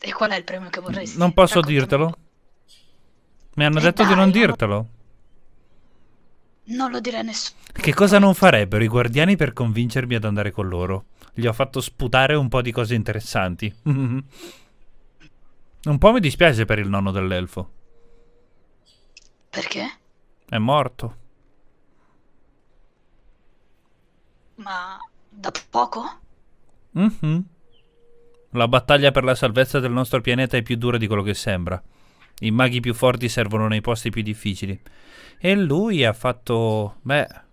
E qual è il premio che vorresti? Non posso Raccontami dirtelo. Mi hanno eh detto dai, di non dirtelo. Non lo direi a nessuno. Che cosa non farebbero i guardiani per convincermi ad andare con loro? gli ho fatto sputare un po' di cose interessanti. un po' mi dispiace per il nonno dell'elfo. Perché? È morto. Ma da poco? Mm -hmm. La battaglia per la salvezza del nostro pianeta è più dura di quello che sembra. I maghi più forti servono nei posti più difficili. E lui ha fatto... beh...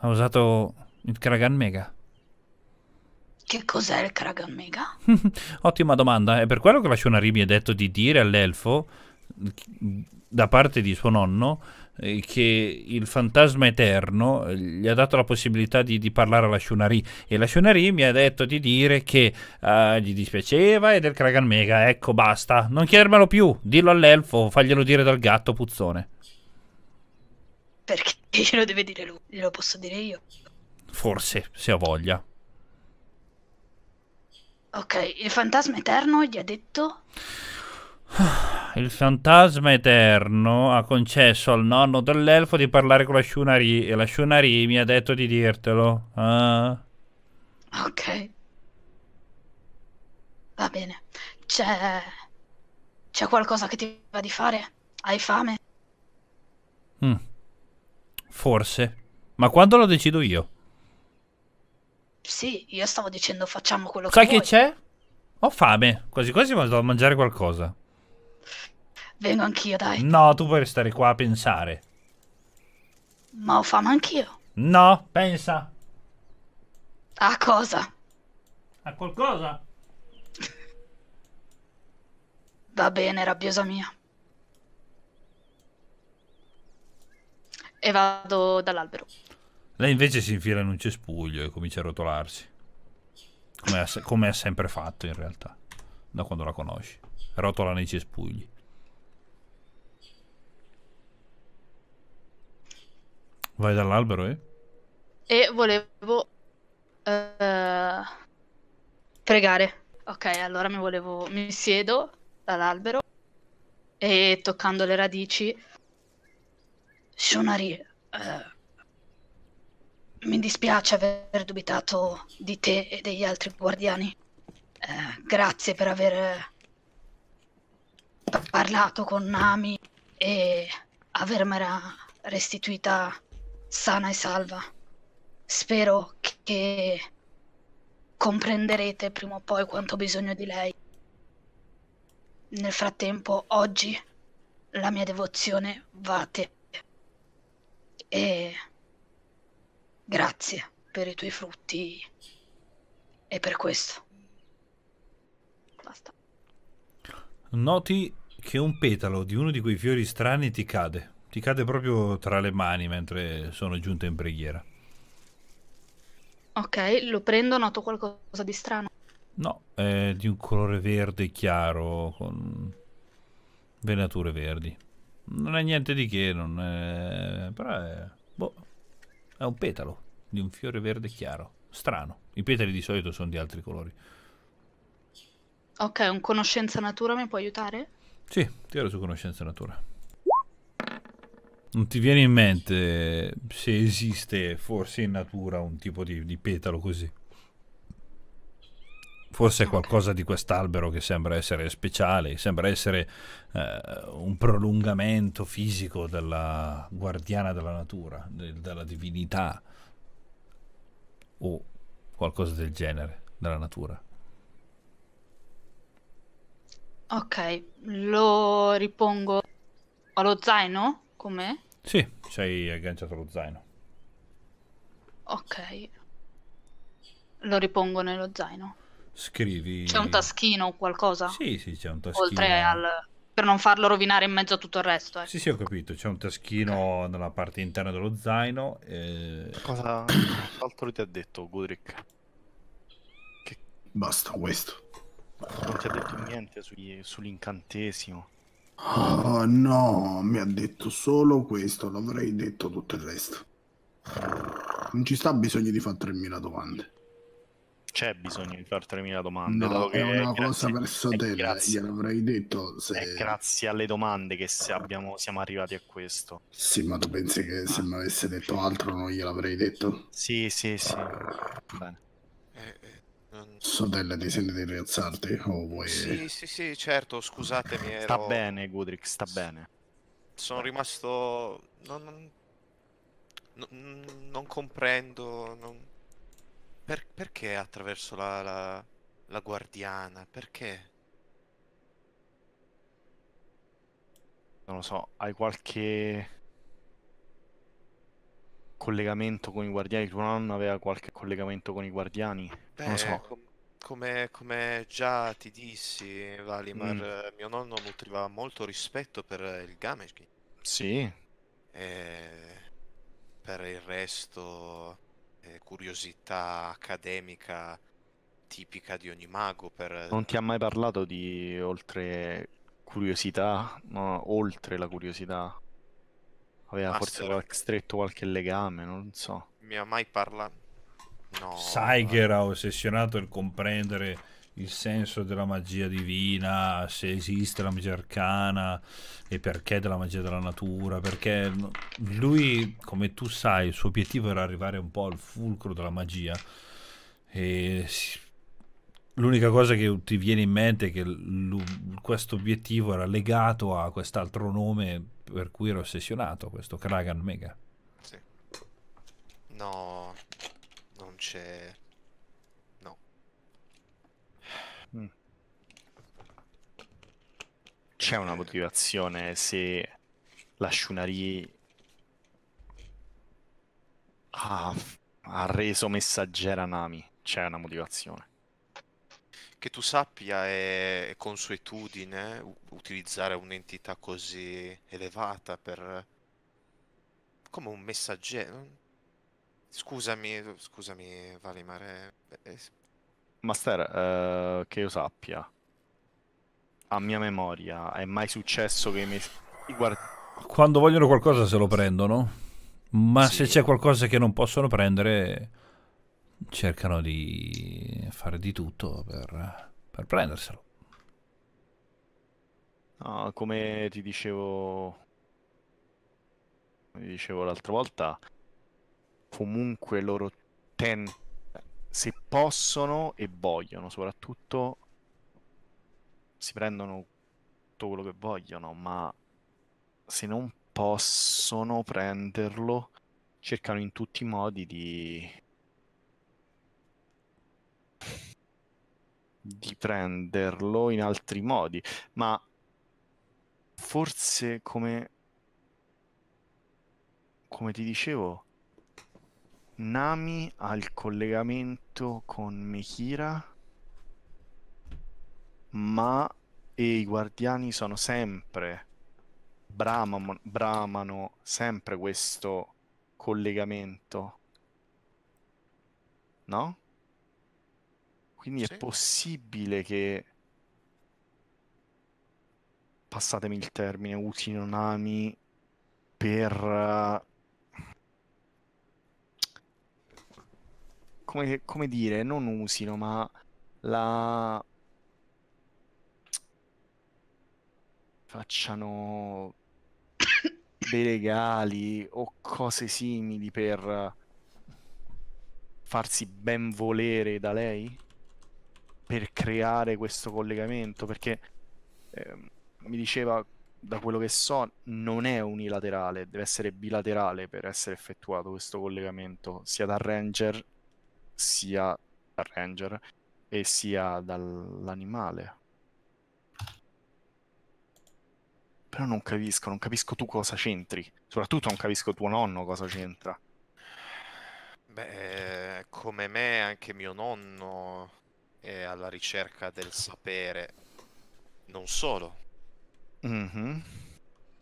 Ha usato il Kragan Mega. Che cos'è il Kragamega? Ottima domanda, è per quello che Vashonari mi ha detto di dire all'elfo, da parte di suo nonno, eh, che il fantasma eterno eh, gli ha dato la possibilità di, di parlare alla Shunari e la Shunari mi ha detto di dire che uh, gli dispiaceva e del Kragan Mega ecco basta non chiedermelo più dillo all'elfo faglielo dire dal gatto puzzone perché glielo deve dire lui glielo posso dire io forse se ho voglia Ok, il fantasma eterno gli ha detto? Il fantasma eterno ha concesso al nonno dell'elfo di parlare con la Shunari e la Shunari mi ha detto di dirtelo. Ah. Ok. Va bene. C'è... C'è qualcosa che ti va di fare? Hai fame? Mm. Forse. Ma quando lo decido io? Sì, io stavo dicendo facciamo quello Sai che vuoi. Sai che c'è? Ho fame, quasi quasi vado a mangiare qualcosa. Vengo anch'io, dai. No, tu puoi restare qua a pensare. Ma ho fame anch'io. No, pensa. A cosa? A qualcosa. Va bene, rabbiosa mia. E vado dall'albero. Lei invece si infila in un cespuglio e comincia a rotolarsi. Come ha, come ha sempre fatto in realtà, da quando la conosci. Rotola nei cespugli. Vai dall'albero, eh? E volevo... Uh, pregare. Ok, allora mi volevo... Mi siedo dall'albero e toccando le radici... Shonari... Uh, mi dispiace aver dubitato di te e degli altri guardiani. Eh, grazie per aver eh, parlato con Nami e avermela restituita sana e salva. Spero che comprenderete prima o poi quanto ho bisogno di lei. Nel frattempo, oggi la mia devozione va a te. E Grazie per i tuoi frutti e per questo. Basta. Noti che un petalo di uno di quei fiori strani ti cade. Ti cade proprio tra le mani mentre sono giunta in preghiera. Ok, lo prendo, noto qualcosa di strano. No, è di un colore verde chiaro con venature verdi. Non è niente di che, non è... però è... Boh. È un petalo di un fiore verde chiaro. Strano. I petali di solito sono di altri colori. Ok, un conoscenza natura mi può aiutare? Sì, tiro su conoscenza natura. Non ti viene in mente se esiste forse in natura un tipo di, di petalo così? forse qualcosa di quest'albero che sembra essere speciale, sembra essere eh, un prolungamento fisico della guardiana della natura, del, della divinità o qualcosa del genere della natura. Ok, lo ripongo allo zaino con me? Sì, sei agganciato allo zaino. Ok, lo ripongo nello zaino scrivi... C'è un taschino o qualcosa? Sì, sì, c'è un taschino. Oltre al... per non farlo rovinare in mezzo a tutto il resto. Eh. Sì, sì, ho capito. C'è un taschino nella parte interna dello zaino. E... Eh. Cosa altro ti ha detto Gudrick? Che... Basta questo. Non ti ha detto niente sugli... sull'incantesimo. Oh, no, mi ha detto solo questo, l'avrei detto tutto il resto. Non ci sta bisogno di fare 3.000 domande c'è bisogno di fare 3.000 domande. No, è una grazie, cosa verso te, eh, gliel'avrei detto. Se... È grazie alle domande che abbiamo, siamo arrivati a questo. Sì, ma tu pensi che se mi avesse detto altro non gliel'avrei detto? Sì, sì, sì. Ah. Bene. Eh, eh, ti senti di rialzarti? O vuoi... Sì, sì, sì, certo, scusatemi. Ero... Sta bene, Gudrix, sta S- bene. Sono rimasto... Non, non... non comprendo... Non per, perché attraverso la, la, la guardiana? Perché? Non lo so, hai qualche collegamento con i guardiani? Tuo nonno aveva qualche collegamento con i guardiani? Beh, non lo so. Com come, come, già ti dissi, Valimar, mm. mio nonno nutriva molto rispetto per il Gameskin. Sì. E per il resto... Eh, curiosità accademica tipica di ogni mago. Per... Non ti ha mai parlato di oltre curiosità, no, oltre la curiosità? Aveva Master... forse stretto qualche legame, non so. Mi ha mai parlato... No. che era eh. ossessionato nel comprendere il senso della magia divina, se esiste la magia arcana e perché della magia della natura, perché lui, come tu sai, il suo obiettivo era arrivare un po' al fulcro della magia e l'unica cosa che ti viene in mente è che questo obiettivo era legato a quest'altro nome per cui ero ossessionato, questo Kragan Mega. Sì. No, non c'è c'è una motivazione se la Shunari ha, ha reso messaggera Nami. C'è una motivazione. Che tu sappia è consuetudine utilizzare un'entità così elevata per... come un messaggero. Scusami, scusami Valimare. Eh, eh, Master, eh, che io sappia, a mia memoria è mai successo che mi... Guard... Quando vogliono qualcosa se lo prendono, ma sì. se c'è qualcosa che non possono prendere, cercano di fare di tutto per, per prenderselo. No, come ti dicevo, come dicevo l'altra volta, comunque loro tendono, se possono e vogliono soprattutto si prendono tutto quello che vogliono, ma se non possono prenderlo, cercano in tutti i modi di... di prenderlo in altri modi, ma forse come come ti dicevo Nami ha il collegamento con Mehira ma i guardiani sono sempre bramano, bramano sempre questo collegamento. No? Quindi sì. è possibile che passatemi il termine, usino Nami per... Come, come, dire, non usino, ma la... facciano dei regali o cose simili per farsi ben volere da lei per creare questo collegamento perché eh, mi diceva da quello che so non è unilaterale deve essere bilaterale per essere effettuato questo collegamento sia dal ranger sia dal ranger e sia dall'animale Però non capisco, non capisco tu cosa c'entri. Soprattutto non capisco tuo nonno cosa c'entra. Beh, come me anche mio nonno è alla ricerca del sapere. Non solo. Mm-hmm.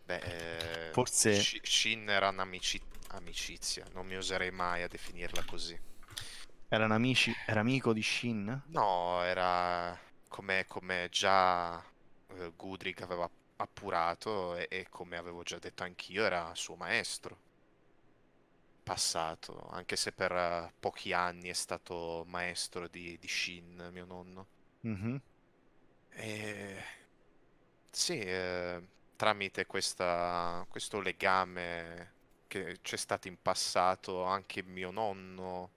Beh, forse... Shin era un'amicizia, non mi oserei mai a definirla così. Erano amici, era amico di Shin? No, era come, già eh, Gudrick aveva appurato e, e, come avevo già detto anch'io era suo maestro passato, anche se per eh, pochi anni è stato maestro di, di Shin, mio nonno. Mm-hmm. E... Sì, eh, tramite questa, questo legame che c'è stato in passato, anche mio nonno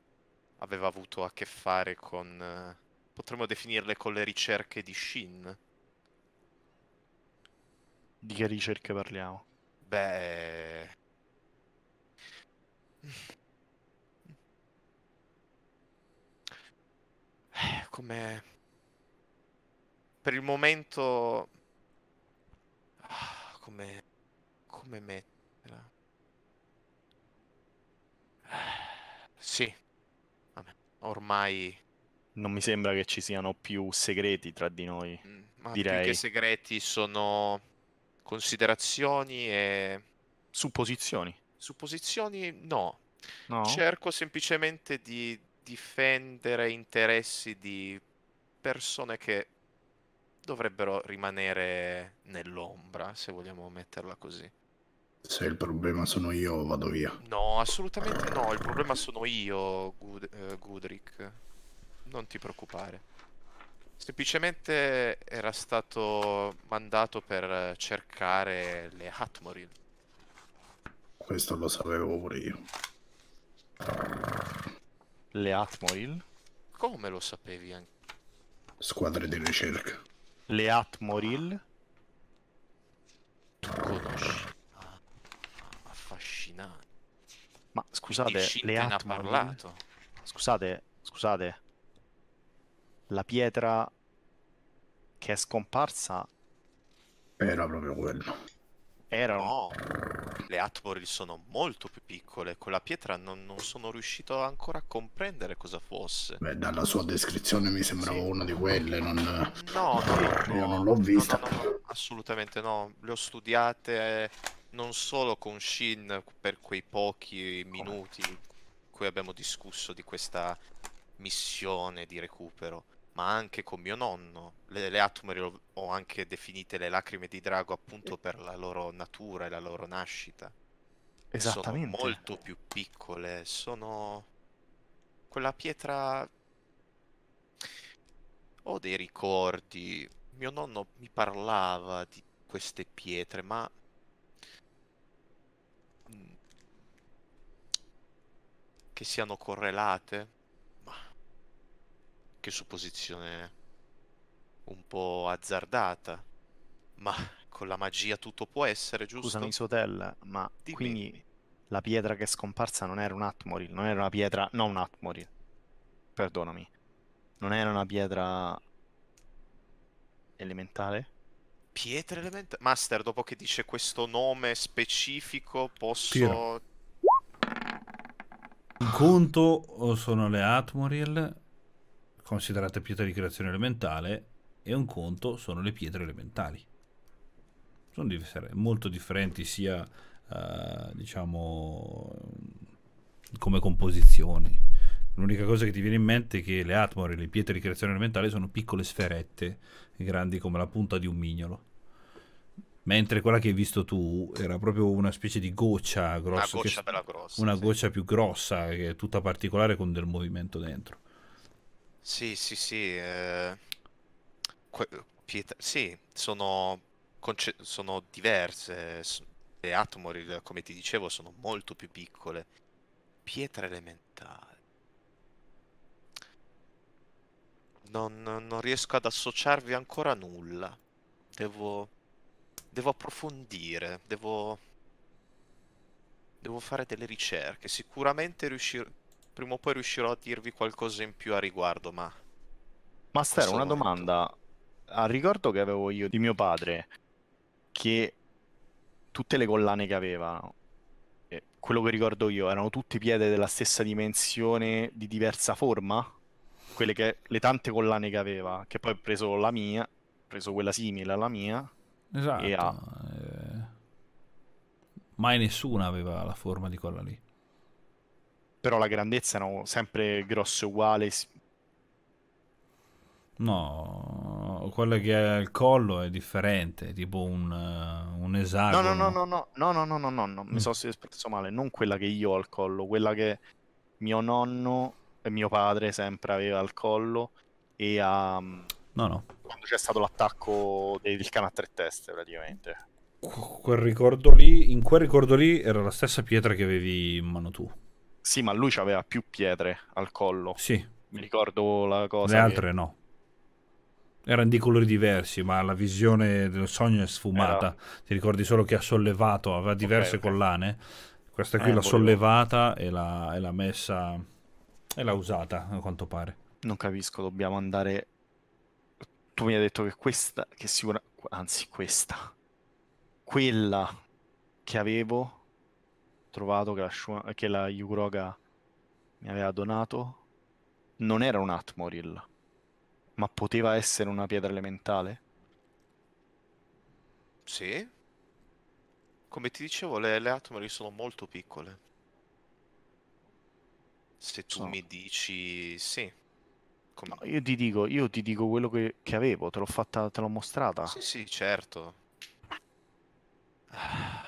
aveva avuto a che fare con, eh, potremmo definirle con le ricerche di Shin di che ricerche parliamo? Beh... Eh, come... Per il momento... Ah, come... Come metterla? Eh, sì. Vabbè, ormai... Non mi sembra che ci siano più segreti tra di noi. Mm, ma direi. più che segreti sono considerazioni e... Supposizioni. Supposizioni no. no. Cerco semplicemente di difendere interessi di persone che dovrebbero rimanere nell'ombra, se vogliamo metterla così. Se il problema sono io, vado via. No, assolutamente no. Il problema sono io, Gud- uh, eh, Gudrick. Non ti preoccupare. Semplicemente era stato mandato per cercare le Hatmoril. Questo lo sapevo pure io. Le Hatmoril? Come lo sapevi anche? Squadre di ricerca. Le Hatmoril? Tu conosci. Ah, affascinante. Ma scusate, le ha parlato. Scusate, scusate la pietra che è scomparsa era proprio quello. Era No. Le Atboril sono molto più piccole. Con la pietra non, non, sono riuscito ancora a comprendere cosa fosse. Beh, dalla sua descrizione mi sembrava sì. una di quelle. Non... No, no, no io non l'ho vista. assolutamente no. Le ho studiate eh, non solo con Shin per quei pochi minuti in cui abbiamo discusso di questa missione di recupero ma anche con mio nonno. Le, le Atmeri ho anche definite le lacrime di drago appunto per la loro natura e la loro nascita. Esattamente. Sono molto più piccole, sono quella pietra... Ho dei ricordi. Mio nonno mi parlava di queste pietre, ma... Mm, che siano correlate? che supposizione un po' azzardata. Ma con la magia tutto può essere, giusto? Scusami, Sotel, ma Dimmi. quindi la pietra che è scomparsa non era un Atmoril, non era una pietra... No, un Atmoril. Perdonami. Non era una pietra... elementale? Pietra elementare? Master, dopo che dice questo nome specifico, posso... Tiro. Conto o sono le Atmoril considerate pietre di creazione elementale e un conto sono le pietre elementali. Sono molto differenti sia eh, diciamo come composizioni. L'unica cosa che ti viene in mente è che le atmore, le pietre di creazione elementale, sono piccole sferette, grandi come la punta di un mignolo. Mentre quella che hai visto tu era proprio una specie di goccia grossa. Una goccia, che, grossa, una sì. goccia più grossa, tutta particolare con del movimento dentro. Sì, sì, sì. Eh... Pietà... Sì, sono, conce... sono diverse. Le Atmoril, come ti dicevo, sono molto più piccole. Pietra elementare. Non, non riesco ad associarvi ancora nulla. Devo... Devo approfondire, devo... Devo fare delle ricerche. Sicuramente riuscirò prima o poi riuscirò a dirvi qualcosa in più a riguardo, ma... Master, una momento... domanda. Al ricordo che avevo io di mio padre, che tutte le collane che aveva, quello che ricordo io, erano tutte piede della stessa dimensione, di diversa forma? Quelle che, le tante collane che aveva, che poi ho preso la mia, ho preso quella simile alla mia, esatto. e ha... Eh... Mai nessuna aveva la forma di quella lì però la grandezza erano sempre grosso uguale. No, quello che è il collo è differente, tipo un, un esagono. No, no, no, no, no, no, no, no, no, mi sono espresso male, non quella che io ho al collo, quella che mio nonno e mio padre sempre aveva al collo e a... No, no. Quando c'è stato l'attacco del cane a tre teste praticamente. Quel ricordo lì, in quel ricordo lì era la stessa pietra che avevi in mano tu. Sì, ma lui aveva più pietre al collo. Sì. Mi ricordo la cosa. Le altre che... no. Erano di colori diversi, ma la visione del sogno è sfumata. Era... Ti ricordi solo che ha sollevato, aveva diverse okay, okay. collane. Questa qui eh, l'ha volevo... sollevata e l'ha, e l'ha messa... e l'ha usata, a quanto pare. Non capisco, dobbiamo andare... Tu mi hai detto che questa, che sicura... anzi questa, quella che avevo trovato che la, Shua- che la Yukuroga mi aveva donato non era un Atmoril, ma poteva essere una pietra elementale? Sì. Come ti dicevo, le, le Atmoril sono molto piccole. Se tu sono... mi dici sì. Come... No, io ti dico, io ti dico quello che, che avevo, te l'ho fatta, te l'ho mostrata. Sì, sì, certo. Ah.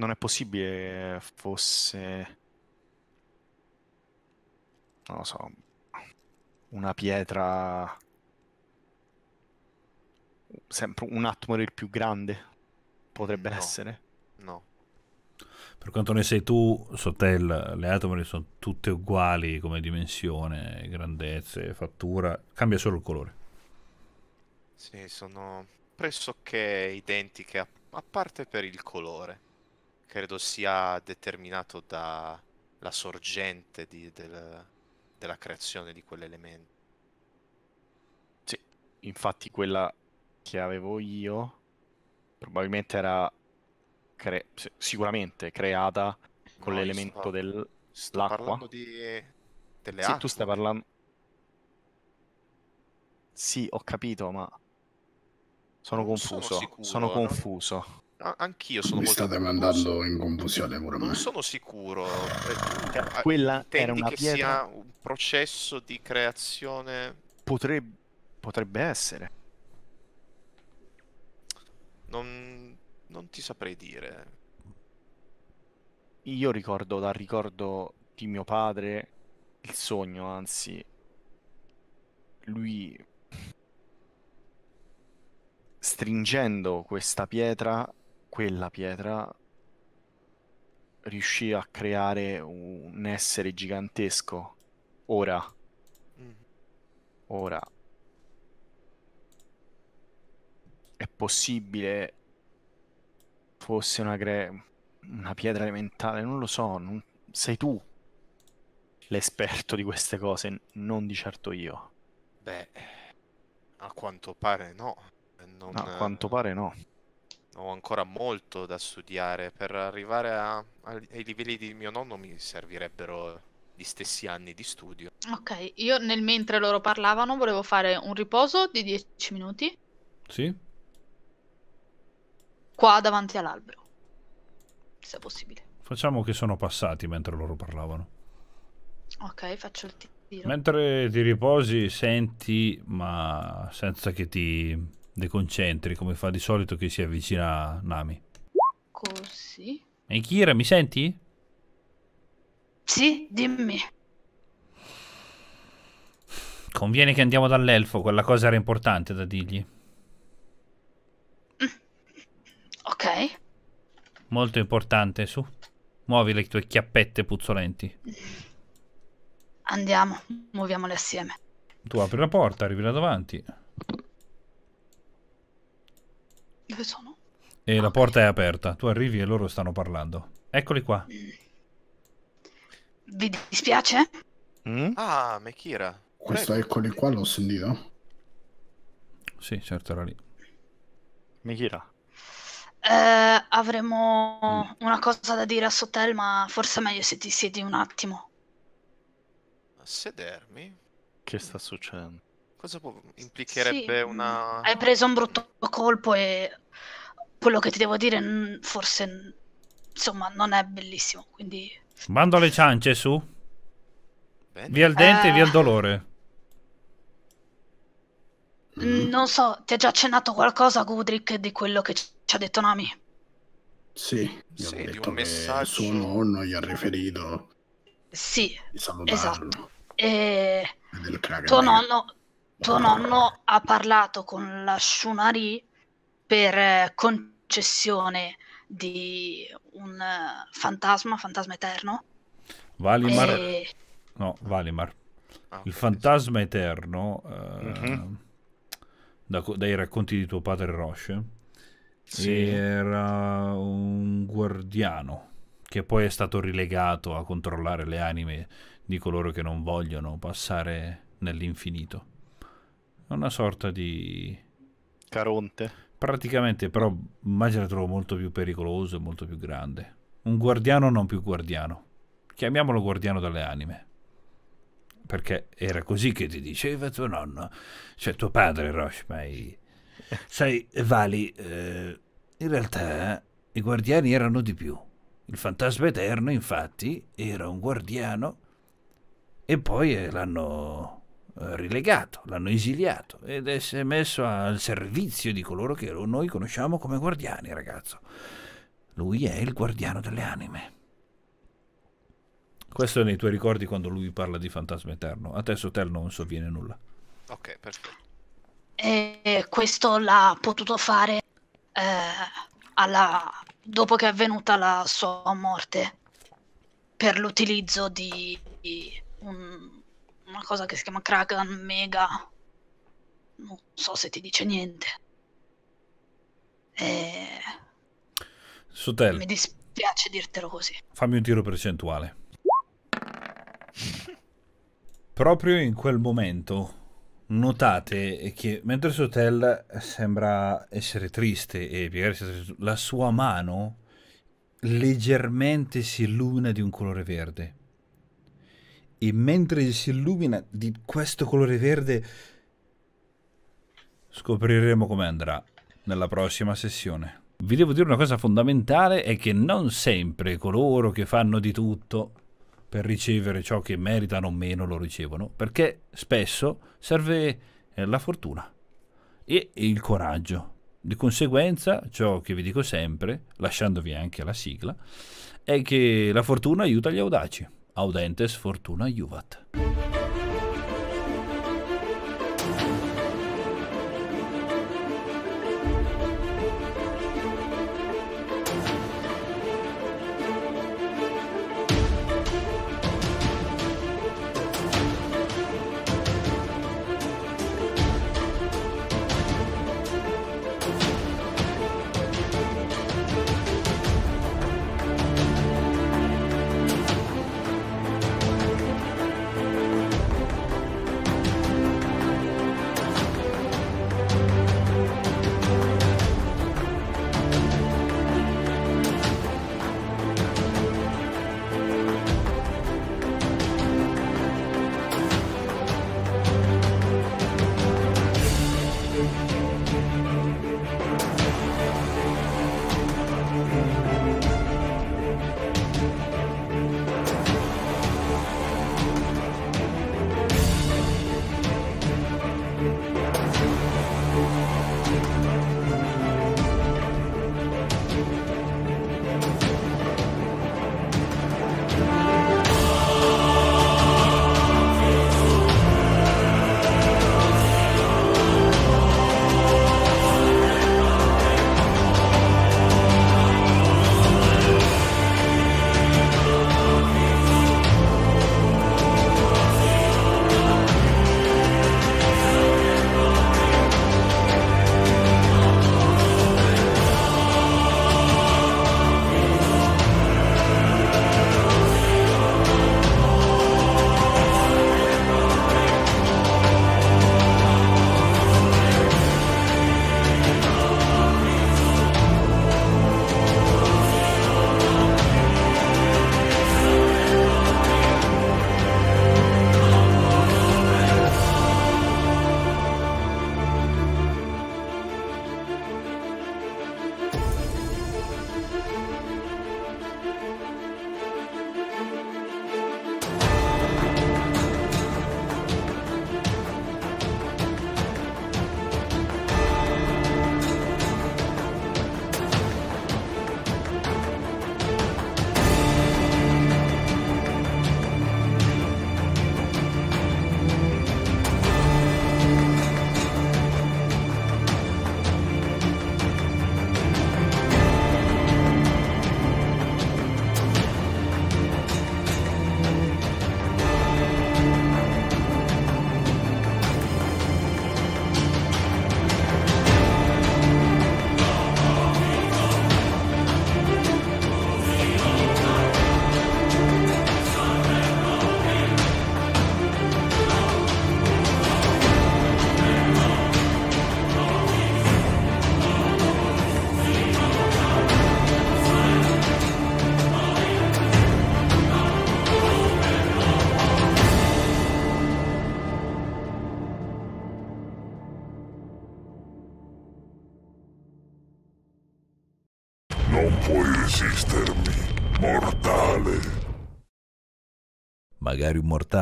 Non è possibile fosse... Non lo so. Una pietra... Sempre un atomo del più grande potrebbe no. essere. No. Per quanto ne sei tu, Sotel, le Atmoril sono tutte uguali come dimensione, grandezze, fattura. Cambia solo il colore. Sì, sono pressoché identiche, a parte per il colore credo sia determinato dalla sorgente di, del, della creazione di quell'elemento. Sì, infatti quella che avevo io probabilmente era cre- sicuramente creata con no, l'elemento sto, dell'acqua. Sto parlando di... delle sì, acque. tu stai parlando... Sì, ho capito, ma sono non confuso. Sono, sicuro, sono confuso. Non... Anch'io sono Mi molto state mandando in confusione pure Non me. sono sicuro. Eh, cioè, Quella era una che pietra... sia un processo di creazione. Potrebbe, potrebbe essere. Non... non ti saprei dire. Io ricordo dal ricordo di mio padre il sogno, anzi, lui stringendo questa pietra quella pietra riuscì a creare un essere gigantesco. Ora. Mm. Ora. È possibile fosse una, cre... una pietra elementare, non lo so, non... sei tu l'esperto di queste cose, non di certo io. Beh, a quanto pare no. Non... a quanto pare no ho ancora molto da studiare. Per arrivare a, a, ai livelli di mio nonno mi servirebbero gli stessi anni di studio. Ok, io nel mentre loro parlavano volevo fare un riposo di 10 minuti. Sì. Qua davanti all'albero. Se possibile. Facciamo che sono passati mentre loro parlavano. Ok, faccio il tiro. Mentre ti riposi senti, ma senza che ti deconcentri come fa di solito chi si avvicina a Nami. Così. E Kira, mi senti? Sì, dimmi. Conviene che andiamo dall'elfo, quella cosa era importante da dirgli. Mm. Ok. Molto importante, su. Muovi le tue chiappette puzzolenti. Andiamo, muoviamole assieme. Tu apri la porta, arrivi là davanti. Dove sono? E ah, la porta è aperta. Tu arrivi e loro stanno parlando. Eccoli qua. Vi dispiace? Mm? Ah, Mekira. Questo Prego. eccoli qua l'ho sentito? Sì, certo era lì. Mekira. Eh, avremo mm. una cosa da dire a Sotel, ma forse è meglio se ti siedi un attimo. Sedermi? Che sta succedendo? Cosa può... implicherebbe sì. una... Hai preso un brutto colpo e quello che ti devo dire forse, insomma, non è bellissimo, quindi... Mando le ciance, su. Bene. Via il dente e eh... via il eh. dolore. Mm. Non so, ti ha già accennato qualcosa Gudrick di quello che ci ha detto Nami? Sì, gli sì, detto un messaggio. suo nonno gli ha riferito. Sì, esatto. E... Tuo nonno, tuo nonno ha parlato con la Shunari per eh, concessione di un eh, fantasma, fantasma eterno. Valimar. E... No, Valimar. Ah, Il fantasma eterno, mhm. eh, uh-huh. da, dai racconti di tuo padre Roche, sì. era un guardiano che poi è stato rilegato a controllare le anime di coloro che non vogliono passare nell'infinito una sorta di... Caronte. Praticamente, però immagino la trovo molto più pericoloso e molto più grande. Un guardiano non più guardiano. Chiamiamolo guardiano dalle anime. Perché era così che ti diceva tuo nonno, cioè tuo padre Roshmai. Sai, Vali, eh, in realtà i guardiani erano di più. Il fantasma eterno, infatti, era un guardiano e poi l'hanno eh, rilegato, l'hanno esiliato ed è messo al servizio di coloro che noi conosciamo come guardiani, ragazzo. Lui è il guardiano delle anime. Questo è nei tuoi ricordi quando lui parla di fantasma eterno. A te Sotel non sovviene nulla. Ok, perfetto. E questo l'ha potuto fare eh, alla... dopo che è avvenuta la sua morte per l'utilizzo di un, una cosa che si chiama Kraken Mega. Non so se ti dice niente. E... Eh, Sutel. Mi dispiace dirtelo così. Fammi un tiro percentuale. Proprio in quel momento notate che mentre Sotel sembra essere triste e la sua mano leggermente si illumina di un colore verde e mentre si illumina di questo colore verde scopriremo come andrà nella prossima sessione. Vi devo dire una cosa fondamentale è che non sempre coloro che fanno di tutto per ricevere ciò che meritano o meno lo ricevono, perché spesso serve eh, la fortuna e il coraggio. Di conseguenza, ciò che vi dico sempre, lasciandovi anche la sigla, è che la fortuna aiuta gli audaci. Audentes Fortuna Juvat.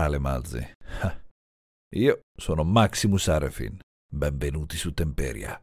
canale Malzi. Io sono Maximus Arefin. Benvenuti su Temperia.